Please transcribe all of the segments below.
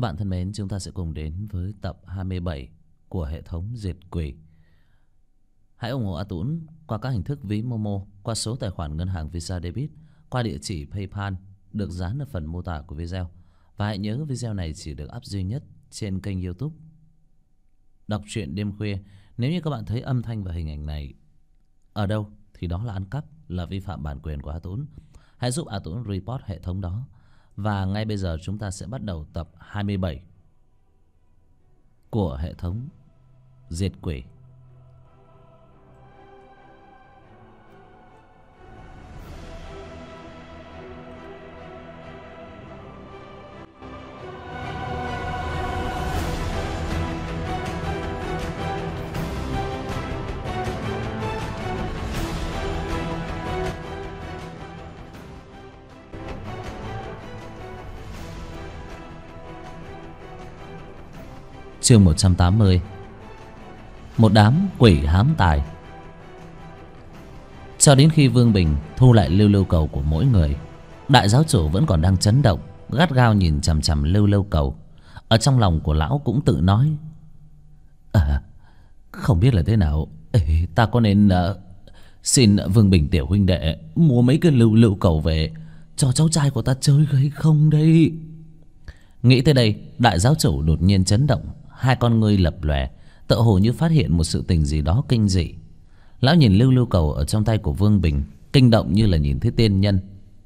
Các bạn thân mến, chúng ta sẽ cùng đến với tập 27 của hệ thống diệt quỷ. Hãy ủng hộ A Tún qua các hình thức ví Momo, qua số tài khoản ngân hàng Visa Debit, qua địa chỉ PayPal được dán ở phần mô tả của video. Và hãy nhớ video này chỉ được up duy nhất trên kênh YouTube Đọc truyện đêm khuya. Nếu như các bạn thấy âm thanh và hình ảnh này ở đâu thì đó là ăn cắp, là vi phạm bản quyền của A Tún. Hãy giúp A Tún report hệ thống đó và ngay bây giờ chúng ta sẽ bắt đầu tập 27 Của hệ thống Diệt quỷ chương 180 Một đám quỷ hám tài Cho đến khi Vương Bình thu lại lưu lưu cầu của mỗi người Đại giáo chủ vẫn còn đang chấn động Gắt gao nhìn chằm chằm lưu lưu cầu Ở trong lòng của lão cũng tự nói À không biết là thế nào Ê, Ta có nên uh, Xin Vương Bình tiểu huynh đệ Mua mấy cái lưu lưu cầu về Cho cháu trai của ta chơi gây không đây Nghĩ tới đây Đại giáo chủ đột nhiên chấn động hai con ngươi lập lòe tựa hồ như phát hiện một sự tình gì đó kinh dị lão nhìn lưu lưu cầu ở trong tay của vương bình kinh động như là nhìn thấy tiên nhân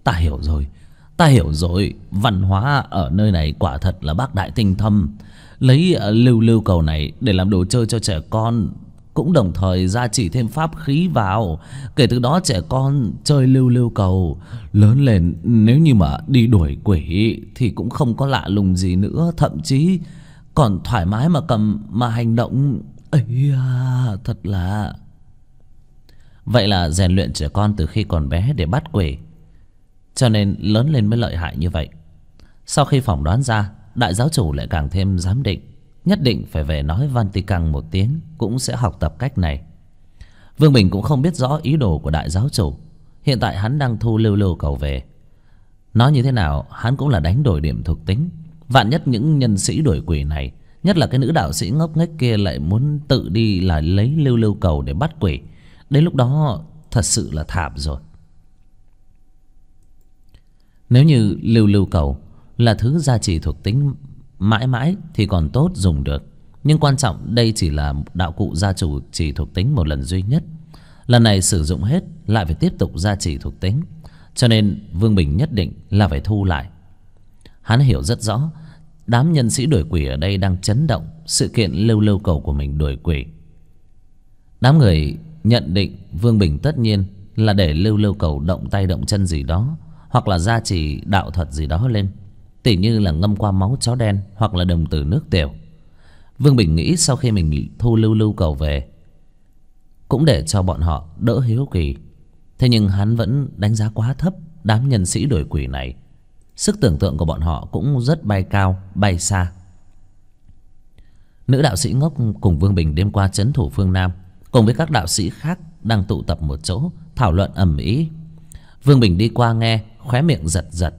ta hiểu rồi ta hiểu rồi văn hóa ở nơi này quả thật là bác đại tinh thâm lấy ờ, lưu lưu cầu này để làm đồ chơi cho trẻ con cũng đồng thời gia chỉ thêm pháp khí vào kể từ đó trẻ con chơi lưu lưu cầu lớn lên nếu như mà đi đuổi quỷ thì cũng không có lạ lùng gì nữa thậm chí còn thoải mái mà cầm mà hành động ấy à, thật là vậy là rèn luyện trẻ con từ khi còn bé để bắt quỷ cho nên lớn lên mới lợi hại như vậy sau khi phỏng đoán ra đại giáo chủ lại càng thêm giám định nhất định phải về nói văn tì căng một tiếng cũng sẽ học tập cách này vương bình cũng không biết rõ ý đồ của đại giáo chủ hiện tại hắn đang thu lưu lưu cầu về nói như thế nào hắn cũng là đánh đổi điểm thuộc tính vạn nhất những nhân sĩ đuổi quỷ này nhất là cái nữ đạo sĩ ngốc nghếch kia lại muốn tự đi là lấy lưu lưu cầu để bắt quỷ đến lúc đó thật sự là thảm rồi nếu như lưu lưu cầu là thứ gia trì thuộc tính mãi mãi thì còn tốt dùng được nhưng quan trọng đây chỉ là đạo cụ gia chủ chỉ thuộc tính một lần duy nhất lần này sử dụng hết lại phải tiếp tục gia trì thuộc tính cho nên vương bình nhất định là phải thu lại hắn hiểu rất rõ đám nhân sĩ đuổi quỷ ở đây đang chấn động sự kiện lưu lưu cầu của mình đuổi quỷ đám người nhận định vương bình tất nhiên là để lưu lưu cầu động tay động chân gì đó hoặc là gia trì đạo thuật gì đó lên tỉ như là ngâm qua máu chó đen hoặc là đồng tử nước tiểu vương bình nghĩ sau khi mình thu lưu lưu cầu về cũng để cho bọn họ đỡ hiếu kỳ thế nhưng hắn vẫn đánh giá quá thấp đám nhân sĩ đuổi quỷ này sức tưởng tượng của bọn họ cũng rất bay cao bay xa nữ đạo sĩ ngốc cùng vương bình đêm qua chấn thủ phương nam cùng với các đạo sĩ khác đang tụ tập một chỗ thảo luận ầm ĩ vương bình đi qua nghe khóe miệng giật giật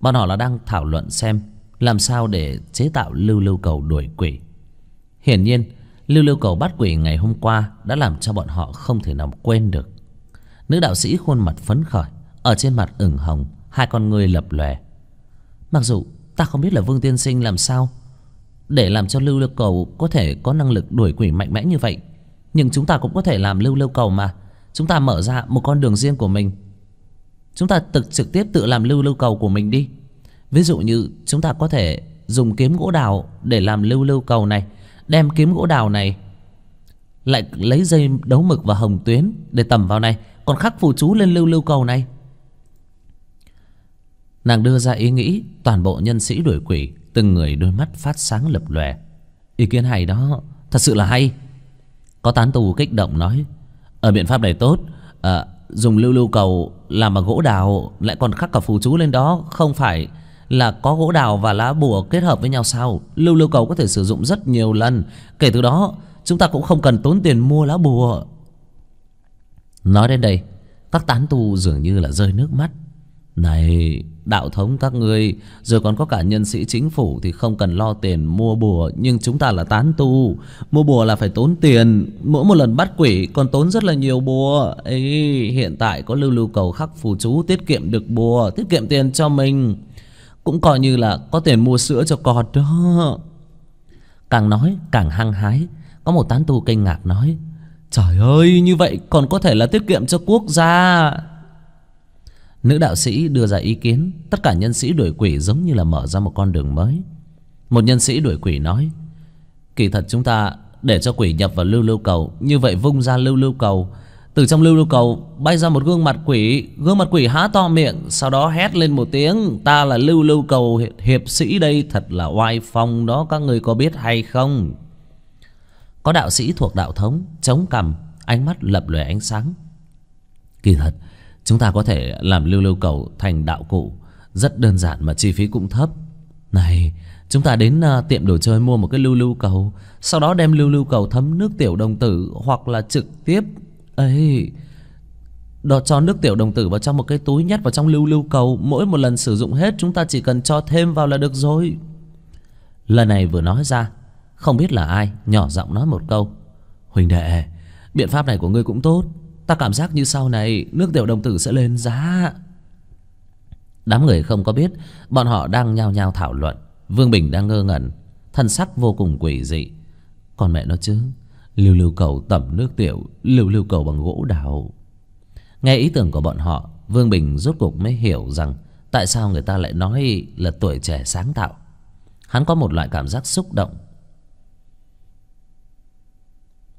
bọn họ là đang thảo luận xem làm sao để chế tạo lưu lưu cầu đuổi quỷ hiển nhiên lưu lưu cầu bắt quỷ ngày hôm qua đã làm cho bọn họ không thể nào quên được nữ đạo sĩ khuôn mặt phấn khởi ở trên mặt ửng hồng hai con ngươi lập lòe Mặc dù ta không biết là Vương Tiên Sinh làm sao Để làm cho Lưu Lưu Cầu có thể có năng lực đuổi quỷ mạnh mẽ như vậy Nhưng chúng ta cũng có thể làm Lưu Lưu Cầu mà Chúng ta mở ra một con đường riêng của mình Chúng ta thực trực tiếp tự làm Lưu Lưu Cầu của mình đi Ví dụ như chúng ta có thể dùng kiếm gỗ đào để làm Lưu Lưu Cầu này Đem kiếm gỗ đào này Lại lấy dây đấu mực và hồng tuyến để tẩm vào này Còn khắc phù chú lên Lưu Lưu Cầu này nàng đưa ra ý nghĩ toàn bộ nhân sĩ đuổi quỷ từng người đôi mắt phát sáng lập lòe ý kiến hay đó thật sự là hay có tán tù kích động nói ở biện pháp này tốt à, dùng lưu lưu cầu làm bằng gỗ đào lại còn khắc cả phù chú lên đó không phải là có gỗ đào và lá bùa kết hợp với nhau sao lưu lưu cầu có thể sử dụng rất nhiều lần kể từ đó chúng ta cũng không cần tốn tiền mua lá bùa nói đến đây các tán tu dường như là rơi nước mắt này đạo thống các ngươi Rồi còn có cả nhân sĩ chính phủ Thì không cần lo tiền mua bùa Nhưng chúng ta là tán tu Mua bùa là phải tốn tiền Mỗi một lần bắt quỷ còn tốn rất là nhiều bùa Ê, Hiện tại có lưu lưu cầu khắc phù chú Tiết kiệm được bùa Tiết kiệm tiền cho mình Cũng coi như là có tiền mua sữa cho cọt đó Càng nói càng hăng hái Có một tán tu kinh ngạc nói Trời ơi như vậy còn có thể là tiết kiệm cho quốc gia nữ đạo sĩ đưa ra ý kiến tất cả nhân sĩ đuổi quỷ giống như là mở ra một con đường mới một nhân sĩ đuổi quỷ nói kỳ thật chúng ta để cho quỷ nhập vào lưu lưu cầu như vậy vung ra lưu lưu cầu từ trong lưu lưu cầu bay ra một gương mặt quỷ gương mặt quỷ há to miệng sau đó hét lên một tiếng ta là lưu lưu cầu hiệp sĩ đây thật là oai phong đó các người có biết hay không có đạo sĩ thuộc đạo thống chống cằm ánh mắt lập lòe ánh sáng kỳ thật chúng ta có thể làm lưu lưu cầu thành đạo cụ rất đơn giản mà chi phí cũng thấp này chúng ta đến uh, tiệm đồ chơi mua một cái lưu lưu cầu sau đó đem lưu lưu cầu thấm nước tiểu đồng tử hoặc là trực tiếp ấy đọt cho nước tiểu đồng tử vào trong một cái túi nhét vào trong lưu lưu cầu mỗi một lần sử dụng hết chúng ta chỉ cần cho thêm vào là được rồi lần này vừa nói ra không biết là ai nhỏ giọng nói một câu huỳnh đệ biện pháp này của ngươi cũng tốt Ta cảm giác như sau này Nước tiểu đồng tử sẽ lên giá Đám người không có biết Bọn họ đang nhao nhao thảo luận Vương Bình đang ngơ ngẩn Thân sắc vô cùng quỷ dị Còn mẹ nó chứ Lưu lưu cầu tẩm nước tiểu Lưu lưu cầu bằng gỗ đào Nghe ý tưởng của bọn họ Vương Bình rốt cuộc mới hiểu rằng Tại sao người ta lại nói là tuổi trẻ sáng tạo Hắn có một loại cảm giác xúc động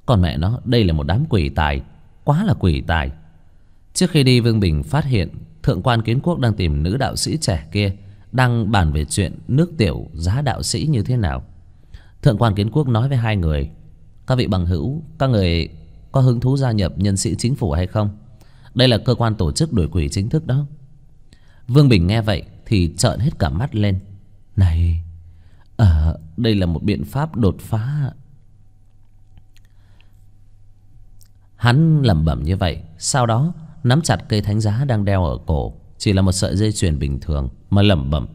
Còn mẹ nó Đây là một đám quỷ tài quá là quỷ tài trước khi đi vương bình phát hiện thượng quan kiến quốc đang tìm nữ đạo sĩ trẻ kia đang bàn về chuyện nước tiểu giá đạo sĩ như thế nào thượng quan kiến quốc nói với hai người các vị bằng hữu các người có hứng thú gia nhập nhân sĩ chính phủ hay không đây là cơ quan tổ chức đuổi quỷ chính thức đó vương bình nghe vậy thì trợn hết cả mắt lên này ờ đây là một biện pháp đột phá hắn lẩm bẩm như vậy sau đó nắm chặt cây thánh giá đang đeo ở cổ chỉ là một sợi dây chuyền bình thường mà lẩm bẩm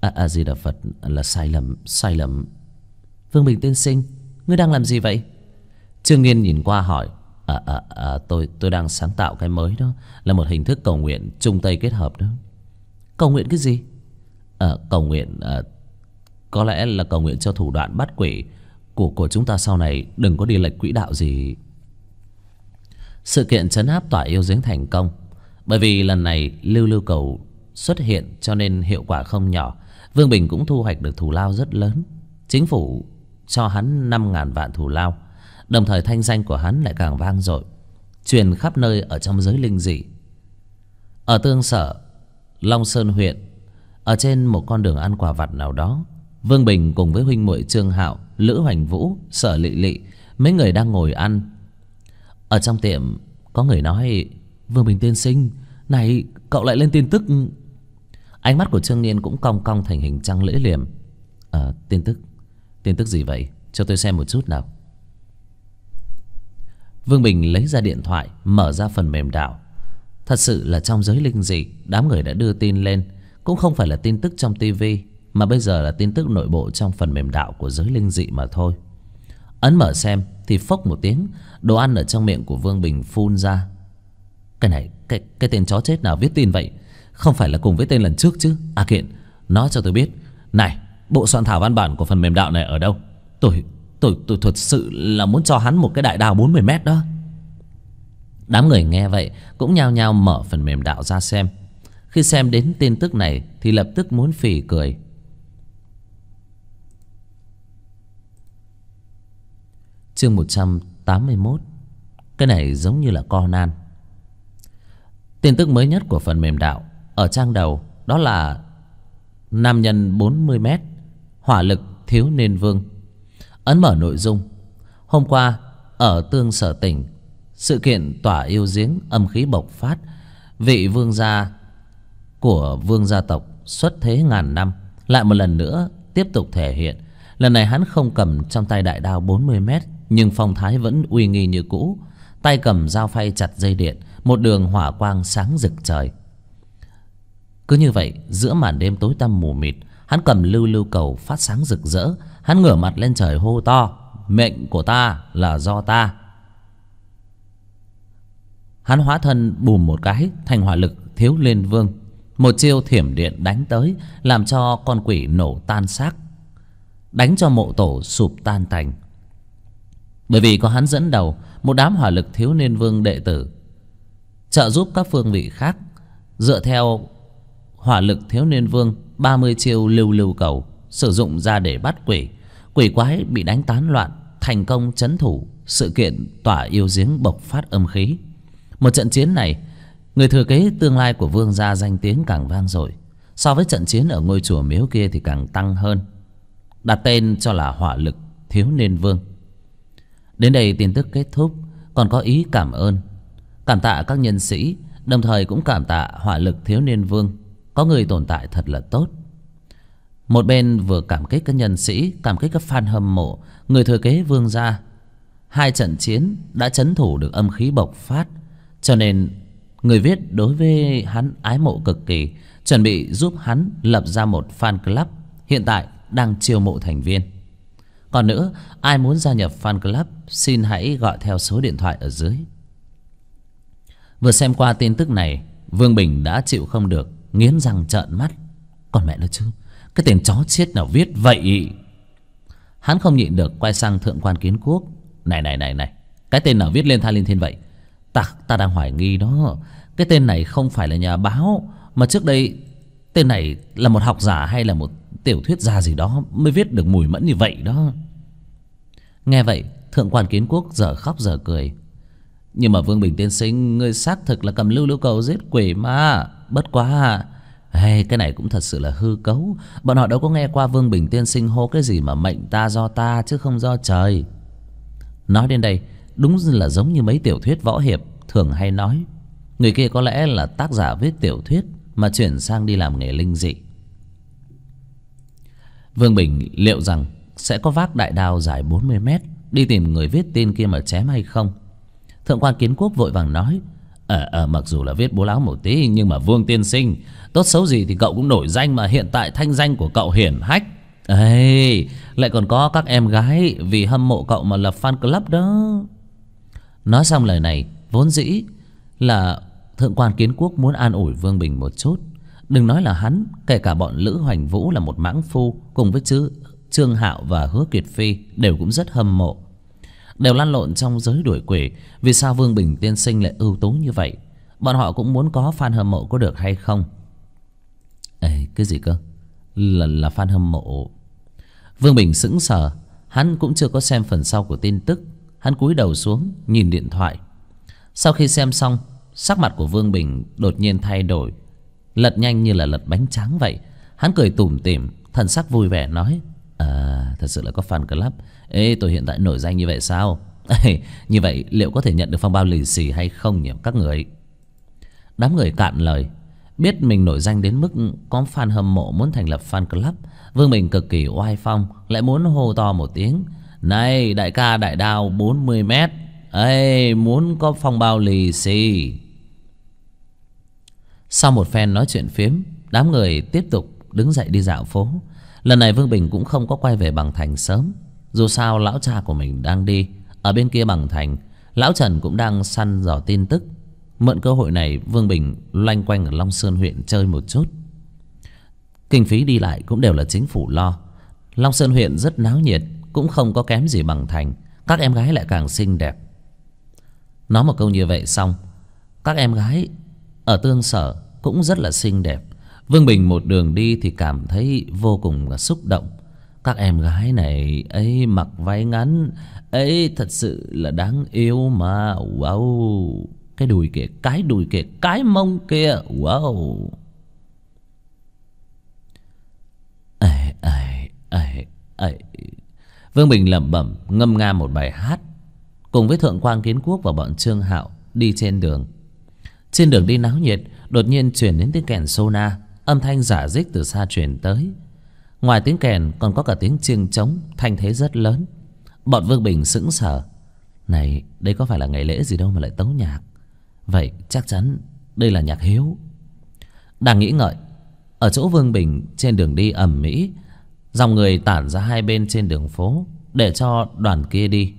a a à, di đà phật là sai lầm sai lầm vương bình tiên sinh ngươi đang làm gì vậy trương nghiên nhìn qua hỏi à, à, à, tôi tôi đang sáng tạo cái mới đó là một hình thức cầu nguyện trung tây kết hợp đó cầu nguyện cái gì à, cầu nguyện à, có lẽ là cầu nguyện cho thủ đoạn bắt quỷ của của chúng ta sau này đừng có đi lệch quỹ đạo gì sự kiện chấn áp tỏa yêu giếng thành công bởi vì lần này lưu lưu cầu xuất hiện cho nên hiệu quả không nhỏ vương bình cũng thu hoạch được thù lao rất lớn chính phủ cho hắn năm ngàn vạn thù lao đồng thời thanh danh của hắn lại càng vang dội truyền khắp nơi ở trong giới linh dị ở tương sở long sơn huyện ở trên một con đường ăn quả vặt nào đó vương bình cùng với huynh muội trương hạo lữ hoành vũ sở lị lị mấy người đang ngồi ăn ở trong tiệm có người nói vương bình tiên sinh này cậu lại lên tin tức ánh mắt của trương niên cũng cong cong thành hình trăng lưỡi liềm à, tin tức tin tức gì vậy cho tôi xem một chút nào vương bình lấy ra điện thoại mở ra phần mềm đạo thật sự là trong giới linh dị đám người đã đưa tin lên cũng không phải là tin tức trong tivi mà bây giờ là tin tức nội bộ trong phần mềm đạo của giới linh dị mà thôi ấn mở xem thì phốc một tiếng đồ ăn ở trong miệng của vương bình phun ra cái này cái cái tên chó chết nào viết tin vậy không phải là cùng với tên lần trước chứ à kiện nó cho tôi biết này bộ soạn thảo văn bản của phần mềm đạo này ở đâu tôi tôi tôi thật sự là muốn cho hắn một cái đại đào bốn mươi mét đó đám người nghe vậy cũng nhao nhao mở phần mềm đạo ra xem khi xem đến tin tức này thì lập tức muốn phì cười chương 181 Cái này giống như là Conan Tin tức mới nhất của phần mềm đạo Ở trang đầu đó là Nam nhân 40m Hỏa lực thiếu niên vương Ấn mở nội dung Hôm qua ở tương sở tỉnh Sự kiện tỏa yêu giếng âm khí bộc phát Vị vương gia của vương gia tộc xuất thế ngàn năm Lại một lần nữa tiếp tục thể hiện Lần này hắn không cầm trong tay đại đao 40 mét nhưng phong thái vẫn uy nghi như cũ tay cầm dao phay chặt dây điện một đường hỏa quang sáng rực trời cứ như vậy giữa màn đêm tối tăm mù mịt hắn cầm lưu lưu cầu phát sáng rực rỡ hắn ngửa mặt lên trời hô to mệnh của ta là do ta hắn hóa thân bùm một cái thành hỏa lực thiếu liên vương một chiêu thiểm điện đánh tới làm cho con quỷ nổ tan xác đánh cho mộ tổ sụp tan tành bởi vì có hắn dẫn đầu một đám hỏa lực thiếu niên vương đệ tử trợ giúp các phương vị khác dựa theo hỏa lực thiếu niên vương ba mươi chiêu lưu lưu cầu sử dụng ra để bắt quỷ quỷ quái bị đánh tán loạn thành công chấn thủ sự kiện tỏa yêu giếng bộc phát âm khí một trận chiến này người thừa kế tương lai của vương gia danh tiếng càng vang dội so với trận chiến ở ngôi chùa miếu kia thì càng tăng hơn đặt tên cho là hỏa lực thiếu niên vương Đến đây tin tức kết thúc Còn có ý cảm ơn Cảm tạ các nhân sĩ Đồng thời cũng cảm tạ hỏa lực thiếu niên vương Có người tồn tại thật là tốt Một bên vừa cảm kích các nhân sĩ Cảm kích các fan hâm mộ Người thừa kế vương gia Hai trận chiến đã chấn thủ được âm khí bộc phát Cho nên Người viết đối với hắn ái mộ cực kỳ Chuẩn bị giúp hắn lập ra một fan club Hiện tại đang chiêu mộ thành viên còn nữa, ai muốn gia nhập fan club, xin hãy gọi theo số điện thoại ở dưới. Vừa xem qua tin tức này, Vương Bình đã chịu không được, nghiến răng trợn mắt. Còn mẹ nó chứ, cái tên chó chết nào viết vậy? Hắn không nhịn được quay sang thượng quan kiến quốc. Này này này này, cái tên nào viết lên tha lên thiên vậy? Ta, ta đang hoài nghi đó, cái tên này không phải là nhà báo, mà trước đây tên này là một học giả hay là một tiểu thuyết gia gì đó mới viết được mùi mẫn như vậy đó nghe vậy thượng quan kiến quốc giờ khóc giờ cười nhưng mà vương bình tiên sinh ngươi xác thực là cầm lưu lưu cầu giết quỷ mà bất quá à, hey cái này cũng thật sự là hư cấu bọn họ đâu có nghe qua vương bình tiên sinh hô cái gì mà mệnh ta do ta chứ không do trời nói đến đây đúng là giống như mấy tiểu thuyết võ hiệp thường hay nói người kia có lẽ là tác giả viết tiểu thuyết mà chuyển sang đi làm nghề linh dị vương bình liệu rằng sẽ có vác đại đao dài bốn mươi mét đi tìm người viết tin kia mà chém hay không thượng quan kiến quốc vội vàng nói ờ à, ờ mặc dù là viết bố láo một tí nhưng mà vương tiên sinh tốt xấu gì thì cậu cũng nổi danh mà hiện tại thanh danh của cậu hiển hách ấy lại còn có các em gái vì hâm mộ cậu mà lập fan club đó nói xong lời này vốn dĩ là thượng quan kiến quốc muốn an ủi vương bình một chút đừng nói là hắn kể cả bọn lữ hoành vũ là một mãng phu cùng với chữ trương hạo và hứa kiệt phi đều cũng rất hâm mộ đều lan lộn trong giới đuổi quỷ vì sao vương bình tiên sinh lại ưu tú như vậy bọn họ cũng muốn có fan hâm mộ có được hay không ê cái gì cơ là là fan hâm mộ vương bình sững sờ hắn cũng chưa có xem phần sau của tin tức hắn cúi đầu xuống nhìn điện thoại sau khi xem xong sắc mặt của vương bình đột nhiên thay đổi lật nhanh như là lật bánh tráng vậy hắn cười tủm tỉm thần sắc vui vẻ nói À thật sự là có fan club Ê tôi hiện tại nổi danh như vậy sao Như vậy liệu có thể nhận được phong bao lì xì hay không nhỉ các người Đám người cạn lời Biết mình nổi danh đến mức có fan hâm mộ muốn thành lập fan club Vương mình cực kỳ oai phong Lại muốn hô to một tiếng Này đại ca đại đao 40 mét Ê muốn có phong bao lì xì Sau một phen nói chuyện phiếm Đám người tiếp tục đứng dậy đi dạo phố lần này vương bình cũng không có quay về bằng thành sớm dù sao lão cha của mình đang đi ở bên kia bằng thành lão trần cũng đang săn dò tin tức mượn cơ hội này vương bình loanh quanh ở long sơn huyện chơi một chút kinh phí đi lại cũng đều là chính phủ lo long sơn huyện rất náo nhiệt cũng không có kém gì bằng thành các em gái lại càng xinh đẹp nói một câu như vậy xong các em gái ở tương sở cũng rất là xinh đẹp Vương Bình một đường đi thì cảm thấy vô cùng là xúc động. Các em gái này ấy mặc váy ngắn ấy thật sự là đáng yêu mà. Wow. Cái đùi kìa, cái đùi kìa, cái mông kia. Wow. Ấy ấy ấy ấy. Vương Bình lẩm bẩm ngâm nga một bài hát cùng với thượng Quang kiến quốc và bọn trương hạo đi trên đường trên đường đi náo nhiệt đột nhiên chuyển đến tiếng kèn sona âm thanh giả dích từ xa truyền tới ngoài tiếng kèn còn có cả tiếng chiêng trống thanh thế rất lớn bọn vương bình sững sờ này đây có phải là ngày lễ gì đâu mà lại tấu nhạc vậy chắc chắn đây là nhạc hiếu đang nghĩ ngợi ở chỗ vương bình trên đường đi ầm mỹ dòng người tản ra hai bên trên đường phố để cho đoàn kia đi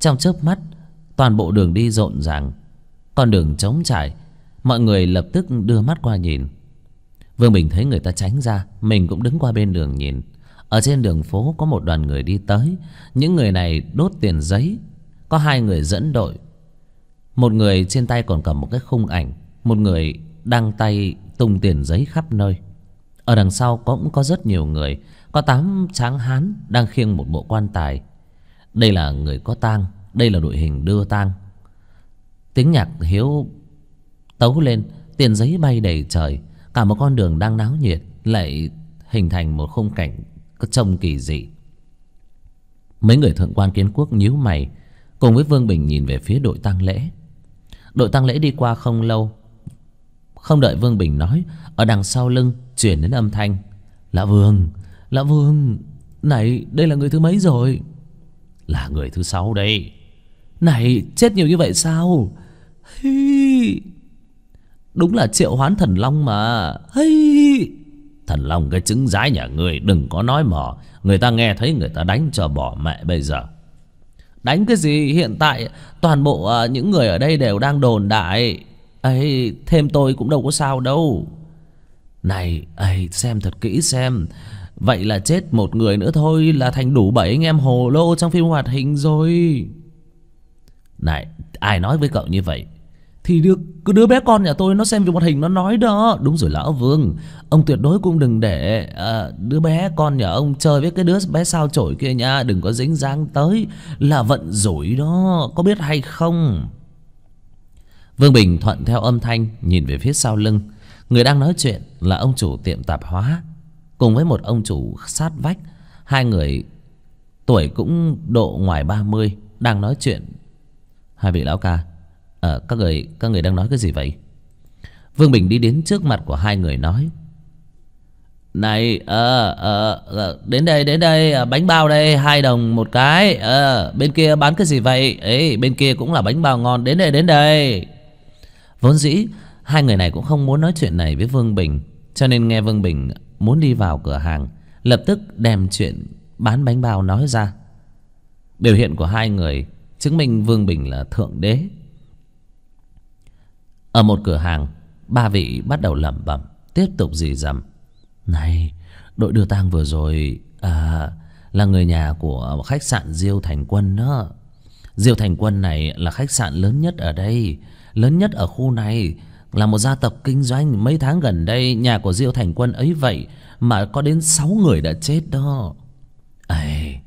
trong chớp mắt toàn bộ đường đi rộn ràng con đường trống trải mọi người lập tức đưa mắt qua nhìn Vương Bình thấy người ta tránh ra Mình cũng đứng qua bên đường nhìn Ở trên đường phố có một đoàn người đi tới Những người này đốt tiền giấy Có hai người dẫn đội Một người trên tay còn cầm một cái khung ảnh Một người đang tay tung tiền giấy khắp nơi Ở đằng sau cũng có rất nhiều người Có tám tráng hán đang khiêng một bộ quan tài Đây là người có tang Đây là đội hình đưa tang Tiếng nhạc hiếu tấu lên Tiền giấy bay đầy trời cả một con đường đang náo nhiệt lại hình thành một khung cảnh trông kỳ dị mấy người thượng quan kiến quốc nhíu mày cùng với vương bình nhìn về phía đội tang lễ đội tang lễ đi qua không lâu không đợi vương bình nói ở đằng sau lưng chuyển đến âm thanh lão vương lão vương này đây là người thứ mấy rồi là người thứ sáu đây này chết nhiều như vậy sao Hi... Đúng là triệu hoán thần long mà hey. Thần long cái trứng rái nhà người Đừng có nói mỏ Người ta nghe thấy người ta đánh cho bỏ mẹ bây giờ Đánh cái gì hiện tại Toàn bộ à, những người ở đây đều đang đồn đại ấy Thêm tôi cũng đâu có sao đâu Này ấy xem thật kỹ xem Vậy là chết một người nữa thôi Là thành đủ bảy anh em hồ lô Trong phim hoạt hình rồi Này ai nói với cậu như vậy thì được cứ đứa bé con nhà tôi nó xem về một hình nó nói đó đúng rồi lão vương ông tuyệt đối cũng đừng để à, đứa bé con nhà ông chơi với cái đứa bé sao chổi kia nha đừng có dính dáng tới là vận rủi đó có biết hay không vương bình thuận theo âm thanh nhìn về phía sau lưng người đang nói chuyện là ông chủ tiệm tạp hóa cùng với một ông chủ sát vách hai người tuổi cũng độ ngoài ba mươi đang nói chuyện hai vị lão ca à, ờ, các người các người đang nói cái gì vậy vương bình đi đến trước mặt của hai người nói này ờ à, à, đến đây đến đây bánh bao đây hai đồng một cái à, bên kia bán cái gì vậy ấy bên kia cũng là bánh bao ngon đến đây đến đây vốn dĩ hai người này cũng không muốn nói chuyện này với vương bình cho nên nghe vương bình muốn đi vào cửa hàng lập tức đem chuyện bán bánh bao nói ra biểu hiện của hai người chứng minh vương bình là thượng đế ở một cửa hàng ba vị bắt đầu lẩm bẩm tiếp tục dì dầm này đội đưa tang vừa rồi à, là người nhà của khách sạn diêu thành quân đó diêu thành quân này là khách sạn lớn nhất ở đây lớn nhất ở khu này là một gia tộc kinh doanh mấy tháng gần đây nhà của diêu thành quân ấy vậy mà có đến sáu người đã chết đó ầy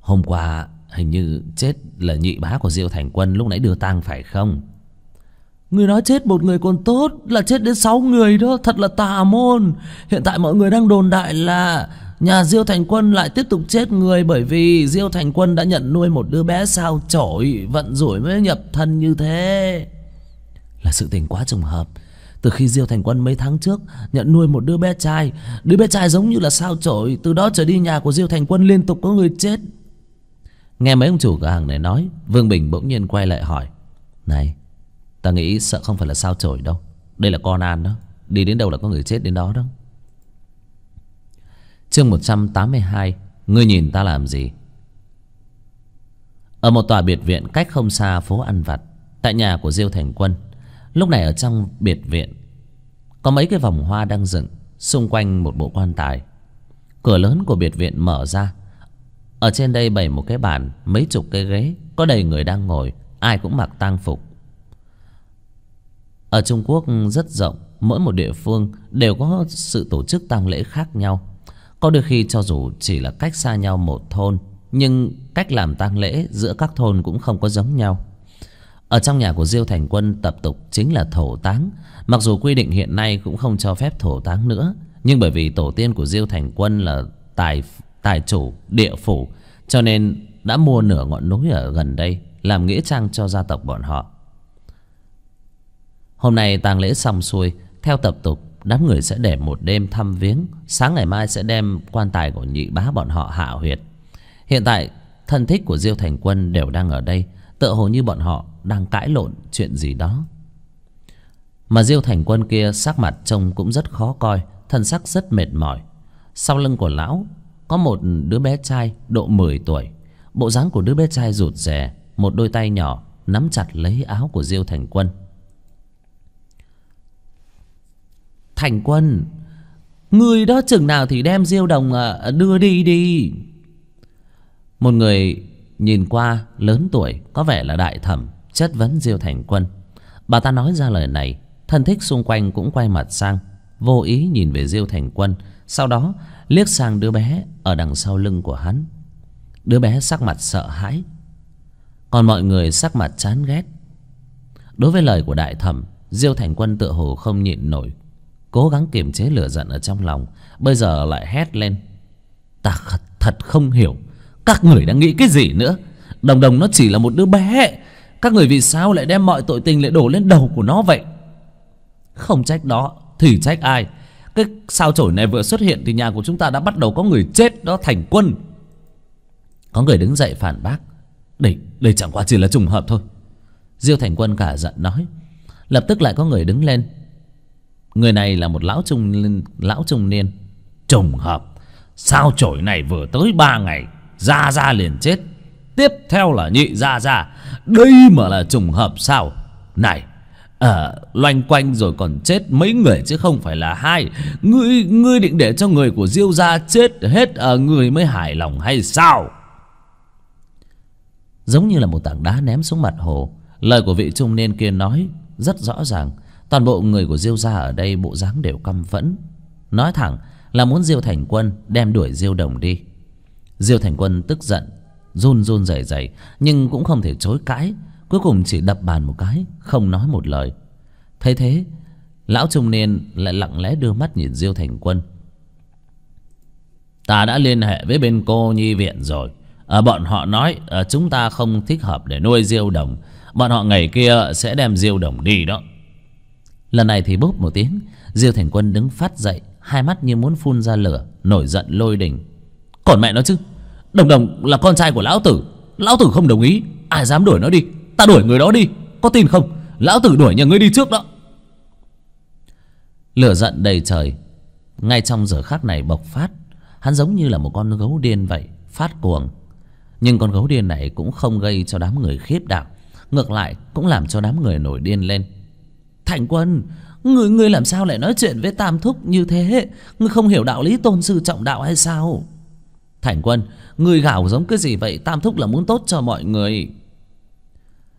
hôm qua hình như chết là nhị bá của diêu thành quân lúc nãy đưa tang phải không Người nói chết một người còn tốt Là chết đến 6 người đó Thật là tà môn Hiện tại mọi người đang đồn đại là Nhà Diêu Thành Quân lại tiếp tục chết người Bởi vì Diêu Thành Quân đã nhận nuôi một đứa bé sao chổi Vận rủi mới nhập thân như thế Là sự tình quá trùng hợp từ khi Diêu Thành Quân mấy tháng trước nhận nuôi một đứa bé trai, đứa bé trai giống như là sao chổi, từ đó trở đi nhà của Diêu Thành Quân liên tục có người chết. Nghe mấy ông chủ cửa hàng này nói, Vương Bình bỗng nhiên quay lại hỏi: "Này, Ta nghĩ sợ không phải là sao trời đâu Đây là con an đó Đi đến đâu là có người chết đến đó đó Chương một trăm tám mươi hai, Ngươi nhìn ta làm gì Ở một tòa biệt viện cách không xa phố ăn vặt Tại nhà của Diêu Thành Quân Lúc này ở trong biệt viện Có mấy cái vòng hoa đang dựng Xung quanh một bộ quan tài Cửa lớn của biệt viện mở ra Ở trên đây bày một cái bàn Mấy chục cái ghế Có đầy người đang ngồi Ai cũng mặc tang phục ở trung quốc rất rộng mỗi một địa phương đều có sự tổ chức tang lễ khác nhau có đôi khi cho dù chỉ là cách xa nhau một thôn nhưng cách làm tang lễ giữa các thôn cũng không có giống nhau ở trong nhà của diêu thành quân tập tục chính là thổ táng mặc dù quy định hiện nay cũng không cho phép thổ táng nữa nhưng bởi vì tổ tiên của diêu thành quân là tài tài chủ địa phủ cho nên đã mua nửa ngọn núi ở gần đây làm nghĩa trang cho gia tộc bọn họ Hôm nay tang lễ xong xuôi Theo tập tục Đám người sẽ để một đêm thăm viếng Sáng ngày mai sẽ đem quan tài của nhị bá bọn họ hạ huyệt Hiện tại Thân thích của Diêu Thành Quân đều đang ở đây Tựa hồ như bọn họ đang cãi lộn chuyện gì đó Mà Diêu Thành Quân kia sắc mặt trông cũng rất khó coi Thân sắc rất mệt mỏi Sau lưng của lão Có một đứa bé trai độ 10 tuổi Bộ dáng của đứa bé trai rụt rè Một đôi tay nhỏ nắm chặt lấy áo của Diêu Thành Quân Thành quân Người đó chừng nào thì đem diêu đồng à, đưa đi đi Một người nhìn qua lớn tuổi Có vẻ là đại thẩm Chất vấn diêu thành quân Bà ta nói ra lời này Thân thích xung quanh cũng quay mặt sang Vô ý nhìn về diêu thành quân Sau đó liếc sang đứa bé Ở đằng sau lưng của hắn Đứa bé sắc mặt sợ hãi Còn mọi người sắc mặt chán ghét Đối với lời của đại thẩm Diêu thành quân tựa hồ không nhịn nổi cố gắng kiềm chế lửa giận ở trong lòng bây giờ lại hét lên ta thật không hiểu các người đang nghĩ cái gì nữa đồng đồng nó chỉ là một đứa bé các người vì sao lại đem mọi tội tình lại đổ lên đầu của nó vậy không trách đó thì trách ai cái sao chổi này vừa xuất hiện thì nhà của chúng ta đã bắt đầu có người chết đó thành quân có người đứng dậy phản bác đây đây chẳng qua chỉ là trùng hợp thôi diêu thành quân cả giận nói lập tức lại có người đứng lên người này là một lão trung lão trung niên trùng hợp sao chổi này vừa tới ba ngày ra ra liền chết tiếp theo là nhị ra ra đây mà là trùng hợp sao này ở ờ, loanh quanh rồi còn chết mấy người chứ không phải là hai ngươi ngươi định để cho người của diêu gia chết hết ở người mới hài lòng hay sao giống như là một tảng đá ném xuống mặt hồ lời của vị trung niên kia nói rất rõ ràng toàn bộ người của diêu gia ở đây bộ dáng đều căm phẫn nói thẳng là muốn diêu thành quân đem đuổi diêu đồng đi diêu thành quân tức giận run run rầy rầy nhưng cũng không thể chối cãi cuối cùng chỉ đập bàn một cái không nói một lời thấy thế lão trung niên lại lặng lẽ đưa mắt nhìn diêu thành quân ta đã liên hệ với bên cô nhi viện rồi à, bọn họ nói à, chúng ta không thích hợp để nuôi diêu đồng bọn họ ngày kia sẽ đem diêu đồng đi đó lần này thì bốp một tiếng diêu thành quân đứng phát dậy hai mắt như muốn phun ra lửa nổi giận lôi đình còn mẹ nó chứ đồng đồng là con trai của lão tử lão tử không đồng ý ai dám đuổi nó đi ta đuổi người đó đi có tin không lão tử đuổi nhà ngươi đi trước đó lửa giận đầy trời ngay trong giờ khác này bộc phát hắn giống như là một con gấu điên vậy phát cuồng nhưng con gấu điên này cũng không gây cho đám người khiếp đảm ngược lại cũng làm cho đám người nổi điên lên Thành quân Ngươi, người làm sao lại nói chuyện với Tam Thúc như thế Ngươi không hiểu đạo lý tôn sư trọng đạo hay sao Thành quân Ngươi gào giống cái gì vậy Tam Thúc là muốn tốt cho mọi người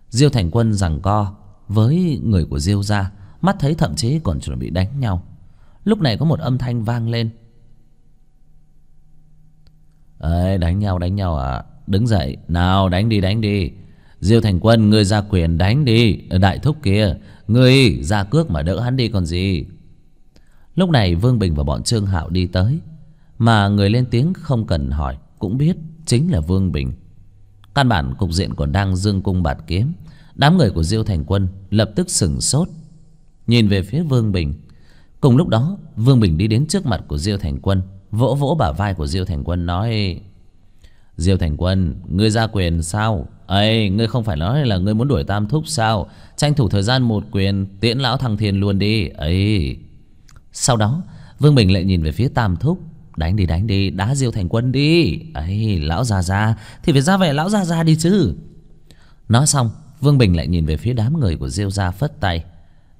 Diêu Thành quân rằng co Với người của Diêu ra Mắt thấy thậm chí còn chuẩn bị đánh nhau Lúc này có một âm thanh vang lên Ấy đánh nhau đánh nhau à Đứng dậy Nào đánh đi đánh đi Diêu Thành Quân ngươi ra quyền đánh đi Đại thúc kia Ngươi ra cước mà đỡ hắn đi còn gì Lúc này Vương Bình và bọn Trương Hạo đi tới Mà người lên tiếng không cần hỏi Cũng biết chính là Vương Bình Căn bản cục diện còn đang dương cung bạt kiếm Đám người của Diêu Thành Quân lập tức sừng sốt Nhìn về phía Vương Bình Cùng lúc đó Vương Bình đi đến trước mặt của Diêu Thành Quân Vỗ vỗ bả vai của Diêu Thành Quân nói Diêu Thành Quân, ngươi ra quyền sao? Ấy, ngươi không phải nói là ngươi muốn đuổi Tam Thúc sao? Tranh thủ thời gian một quyền, tiễn lão thằng Thiên luôn đi. Ấy. Sau đó, Vương Bình lại nhìn về phía Tam Thúc, đánh đi đánh đi, đá Diêu Thành Quân đi. Ấy, lão già già thì phải ra vẻ lão già già đi chứ. Nói xong, Vương Bình lại nhìn về phía đám người của Diêu gia phất tay.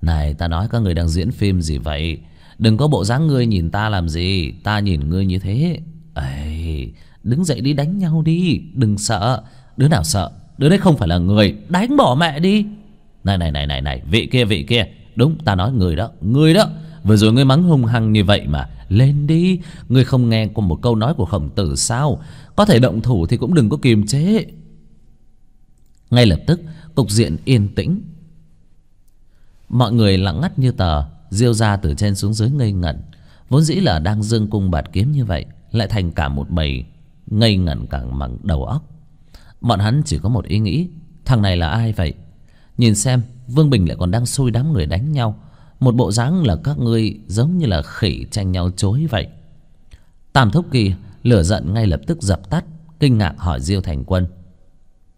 Này, ta nói các người đang diễn phim gì vậy? Đừng có bộ dáng ngươi nhìn ta làm gì, ta nhìn ngươi như thế. Ấy, đứng dậy đi đánh nhau đi đừng sợ đứa nào sợ đứa đấy không phải là người đánh bỏ mẹ đi này này này này này vị kia vị kia đúng ta nói người đó người đó vừa rồi ngươi mắng hung hăng như vậy mà lên đi ngươi không nghe qua một câu nói của khổng tử sao có thể động thủ thì cũng đừng có kiềm chế ngay lập tức cục diện yên tĩnh mọi người lặng ngắt như tờ diêu ra từ trên xuống dưới ngây ngẩn vốn dĩ là đang dương cung bạt kiếm như vậy lại thành cả một bầy ngây ngẩn cả bằng đầu óc bọn hắn chỉ có một ý nghĩ thằng này là ai vậy nhìn xem vương bình lại còn đang xui đám người đánh nhau một bộ dáng là các ngươi giống như là khỉ tranh nhau chối vậy tam thúc kỳ lửa giận ngay lập tức dập tắt kinh ngạc hỏi diêu thành quân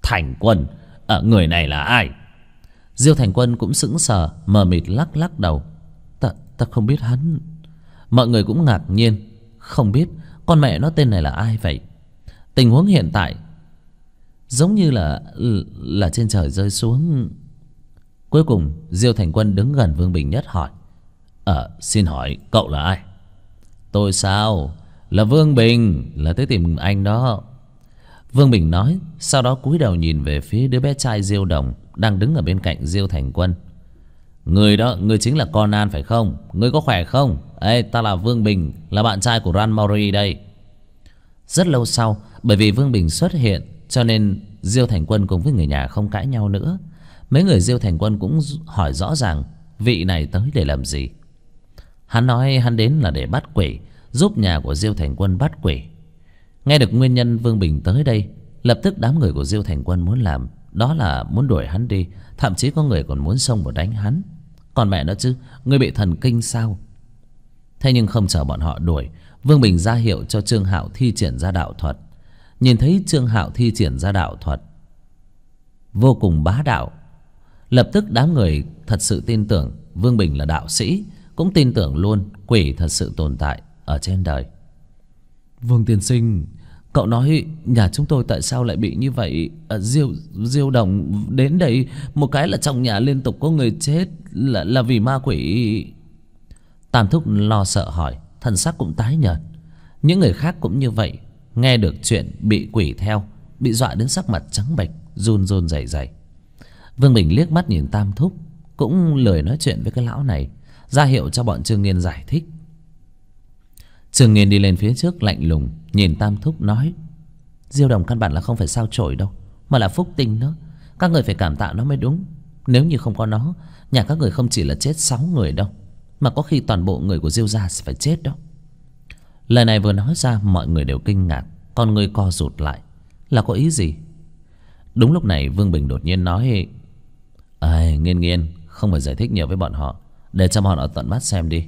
thành quân ở ờ, người này là ai diêu thành quân cũng sững sờ mờ mịt lắc lắc đầu ta ta không biết hắn mọi người cũng ngạc nhiên không biết con mẹ nó tên này là ai vậy tình huống hiện tại giống như là là trên trời rơi xuống cuối cùng diêu thành quân đứng gần vương bình nhất hỏi ờ xin hỏi cậu là ai tôi sao là vương bình là tới tìm anh đó vương bình nói sau đó cúi đầu nhìn về phía đứa bé trai diêu đồng đang đứng ở bên cạnh diêu thành quân người đó người chính là conan phải không người có khỏe không ê ta là vương bình là bạn trai của ran Mori đây rất lâu sau bởi vì vương bình xuất hiện cho nên diêu thành quân cùng với người nhà không cãi nhau nữa mấy người diêu thành quân cũng hỏi rõ ràng vị này tới để làm gì hắn nói hắn đến là để bắt quỷ giúp nhà của diêu thành quân bắt quỷ nghe được nguyên nhân vương bình tới đây lập tức đám người của diêu thành quân muốn làm đó là muốn đuổi hắn đi thậm chí có người còn muốn xông vào đánh hắn còn mẹ nữa chứ người bị thần kinh sao thế nhưng không chờ bọn họ đuổi vương bình ra hiệu cho trương hạo thi triển ra đạo thuật nhìn thấy trương hạo thi triển ra đạo thuật vô cùng bá đạo lập tức đám người thật sự tin tưởng vương bình là đạo sĩ cũng tin tưởng luôn quỷ thật sự tồn tại ở trên đời vương tiên sinh cậu nói nhà chúng tôi tại sao lại bị như vậy à, diêu diêu đồng đến đây một cái là trong nhà liên tục có người chết là là vì ma quỷ tam thúc lo sợ hỏi thần sắc cũng tái nhợt những người khác cũng như vậy nghe được chuyện bị quỷ theo bị dọa đến sắc mặt trắng bệch run run rẩy rẩy vương bình liếc mắt nhìn tam thúc cũng lời nói chuyện với cái lão này ra hiệu cho bọn trương nghiên giải thích trương nghiên đi lên phía trước lạnh lùng nhìn tam thúc nói diêu đồng căn bản là không phải sao trổi đâu mà là phúc tinh đó các người phải cảm tạ nó mới đúng nếu như không có nó nhà các người không chỉ là chết sáu người đâu mà có khi toàn bộ người của diêu gia sẽ phải chết đó lời này vừa nói ra mọi người đều kinh ngạc con người co rụt lại là có ý gì đúng lúc này vương bình đột nhiên nói ơi nghiên nghiên không phải giải thích nhiều với bọn họ để cho bọn họ tận mắt xem đi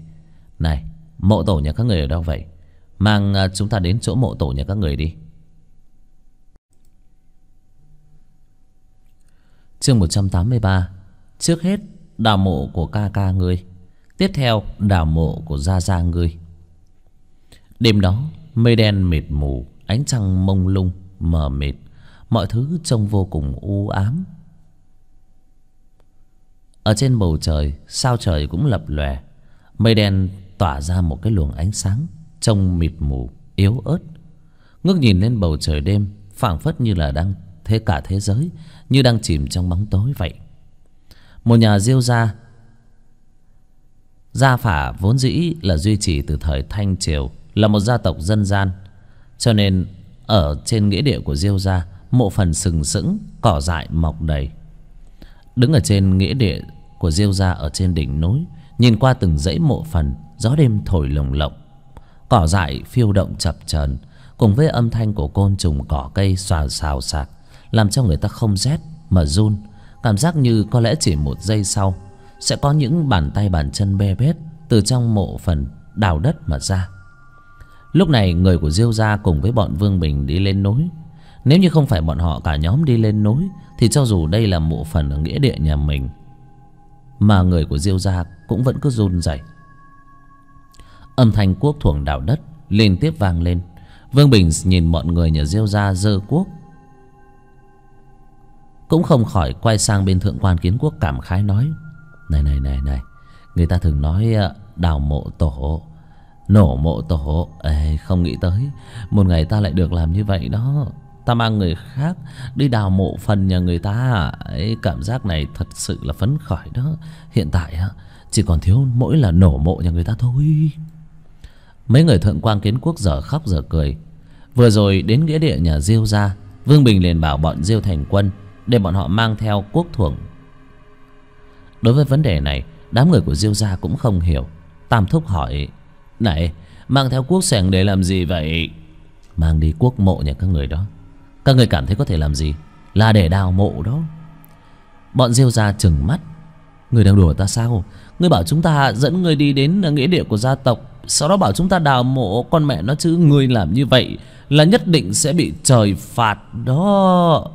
này mộ tổ nhà các người ở đâu vậy mang à, chúng ta đến chỗ mộ tổ nhà các người đi chương một trăm tám mươi ba. trước hết đào mộ của ca ca ngươi tiếp theo đào mộ của gia gia ngươi Đêm đó mây đen mịt mù Ánh trăng mông lung mờ mịt Mọi thứ trông vô cùng u ám Ở trên bầu trời Sao trời cũng lập lòe Mây đen tỏa ra một cái luồng ánh sáng Trông mịt mù yếu ớt Ngước nhìn lên bầu trời đêm phảng phất như là đang thế cả thế giới Như đang chìm trong bóng tối vậy Một nhà diêu gia Gia phả vốn dĩ là duy trì từ thời Thanh Triều là một gia tộc dân gian cho nên ở trên nghĩa địa của diêu gia mộ phần sừng sững cỏ dại mọc đầy đứng ở trên nghĩa địa của diêu gia ở trên đỉnh núi nhìn qua từng dãy mộ phần gió đêm thổi lồng lộng cỏ dại phiêu động chập chờn cùng với âm thanh của côn trùng cỏ cây xòa xào sạc, làm cho người ta không rét mà run cảm giác như có lẽ chỉ một giây sau sẽ có những bàn tay bàn chân bê bết từ trong mộ phần đào đất mà ra lúc này người của diêu gia cùng với bọn vương bình đi lên núi nếu như không phải bọn họ cả nhóm đi lên núi thì cho dù đây là mộ phần ở nghĩa địa nhà mình mà người của diêu gia cũng vẫn cứ run rẩy âm thanh cuốc thuồng đào đất liên tiếp vang lên vương bình nhìn mọi người nhà diêu gia dơ cuốc cũng không khỏi quay sang bên thượng quan kiến quốc cảm khái nói này này này này người ta thường nói ờ, đào mộ tổ Nổ mộ tổ Ê, Không nghĩ tới Một ngày ta lại được làm như vậy đó Ta mang người khác đi đào mộ phần nhà người ta Ấy, Cảm giác này thật sự là phấn khởi đó Hiện tại chỉ còn thiếu mỗi là nổ mộ nhà người ta thôi Mấy người thượng quan kiến quốc giờ khóc giờ cười Vừa rồi đến nghĩa địa nhà Diêu ra Vương Bình liền bảo bọn Diêu thành quân Để bọn họ mang theo quốc thuồng Đối với vấn đề này Đám người của Diêu gia cũng không hiểu Tam Thúc hỏi này mang theo cuốc sẻng để làm gì vậy Mang đi quốc mộ nhà các người đó Các người cảm thấy có thể làm gì Là để đào mộ đó Bọn rêu ra trừng mắt Người đang đùa ta sao Người bảo chúng ta dẫn người đi đến nghĩa địa của gia tộc Sau đó bảo chúng ta đào mộ con mẹ nó chứ Người làm như vậy là nhất định sẽ bị trời phạt đó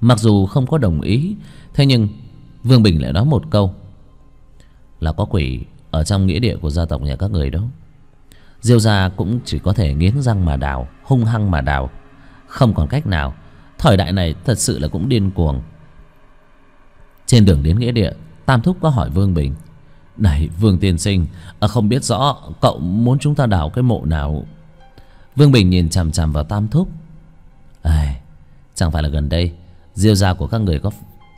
Mặc dù không có đồng ý Thế nhưng Vương Bình lại nói một câu Là có quỷ ở trong nghĩa địa của gia tộc nhà các người đó diêu gia cũng chỉ có thể nghiến răng mà đào hung hăng mà đào không còn cách nào thời đại này thật sự là cũng điên cuồng trên đường đến nghĩa địa tam thúc có hỏi vương bình này vương tiên sinh ờ, không biết rõ cậu muốn chúng ta đào cái mộ nào vương bình nhìn chằm chằm vào tam thúc à, chẳng phải là gần đây diêu gia của các người có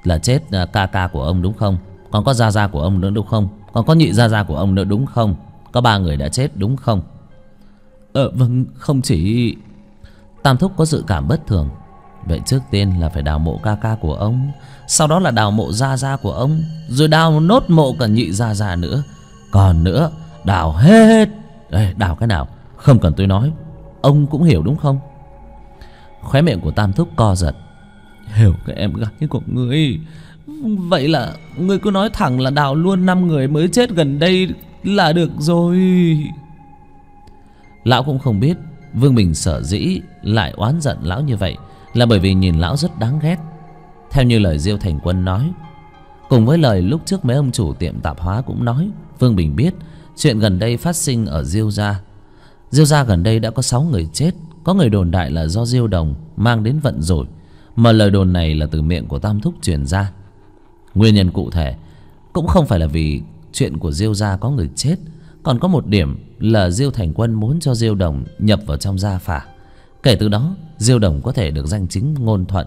là chết à, ca ca của ông đúng không còn có gia gia của ông nữa đúng không Còn có nhị gia gia của ông nữa đúng không Có ba người đã chết đúng không Ờ vâng không chỉ Tam thúc có dự cảm bất thường Vậy trước tiên là phải đào mộ ca ca của ông Sau đó là đào mộ gia gia của ông Rồi đào nốt mộ cả nhị gia gia nữa Còn nữa Đào hết Ê, Đào cái nào Không cần tôi nói Ông cũng hiểu đúng không Khóe miệng của Tam Thúc co giật Hiểu cái em gái của ngươi Vậy là Ngươi cứ nói thẳng là đào luôn năm người mới chết gần đây Là được rồi Lão cũng không biết Vương Bình sợ dĩ lại oán giận lão như vậy Là bởi vì nhìn lão rất đáng ghét Theo như lời Diêu Thành Quân nói Cùng với lời lúc trước mấy ông chủ tiệm tạp hóa cũng nói Vương Bình biết Chuyện gần đây phát sinh ở Diêu Gia Diêu Gia gần đây đã có 6 người chết Có người đồn đại là do Diêu Đồng Mang đến vận rồi Mà lời đồn này là từ miệng của Tam Thúc truyền ra nguyên nhân cụ thể cũng không phải là vì chuyện của diêu gia có người chết còn có một điểm là diêu thành quân muốn cho diêu đồng nhập vào trong gia phả kể từ đó diêu đồng có thể được danh chính ngôn thuận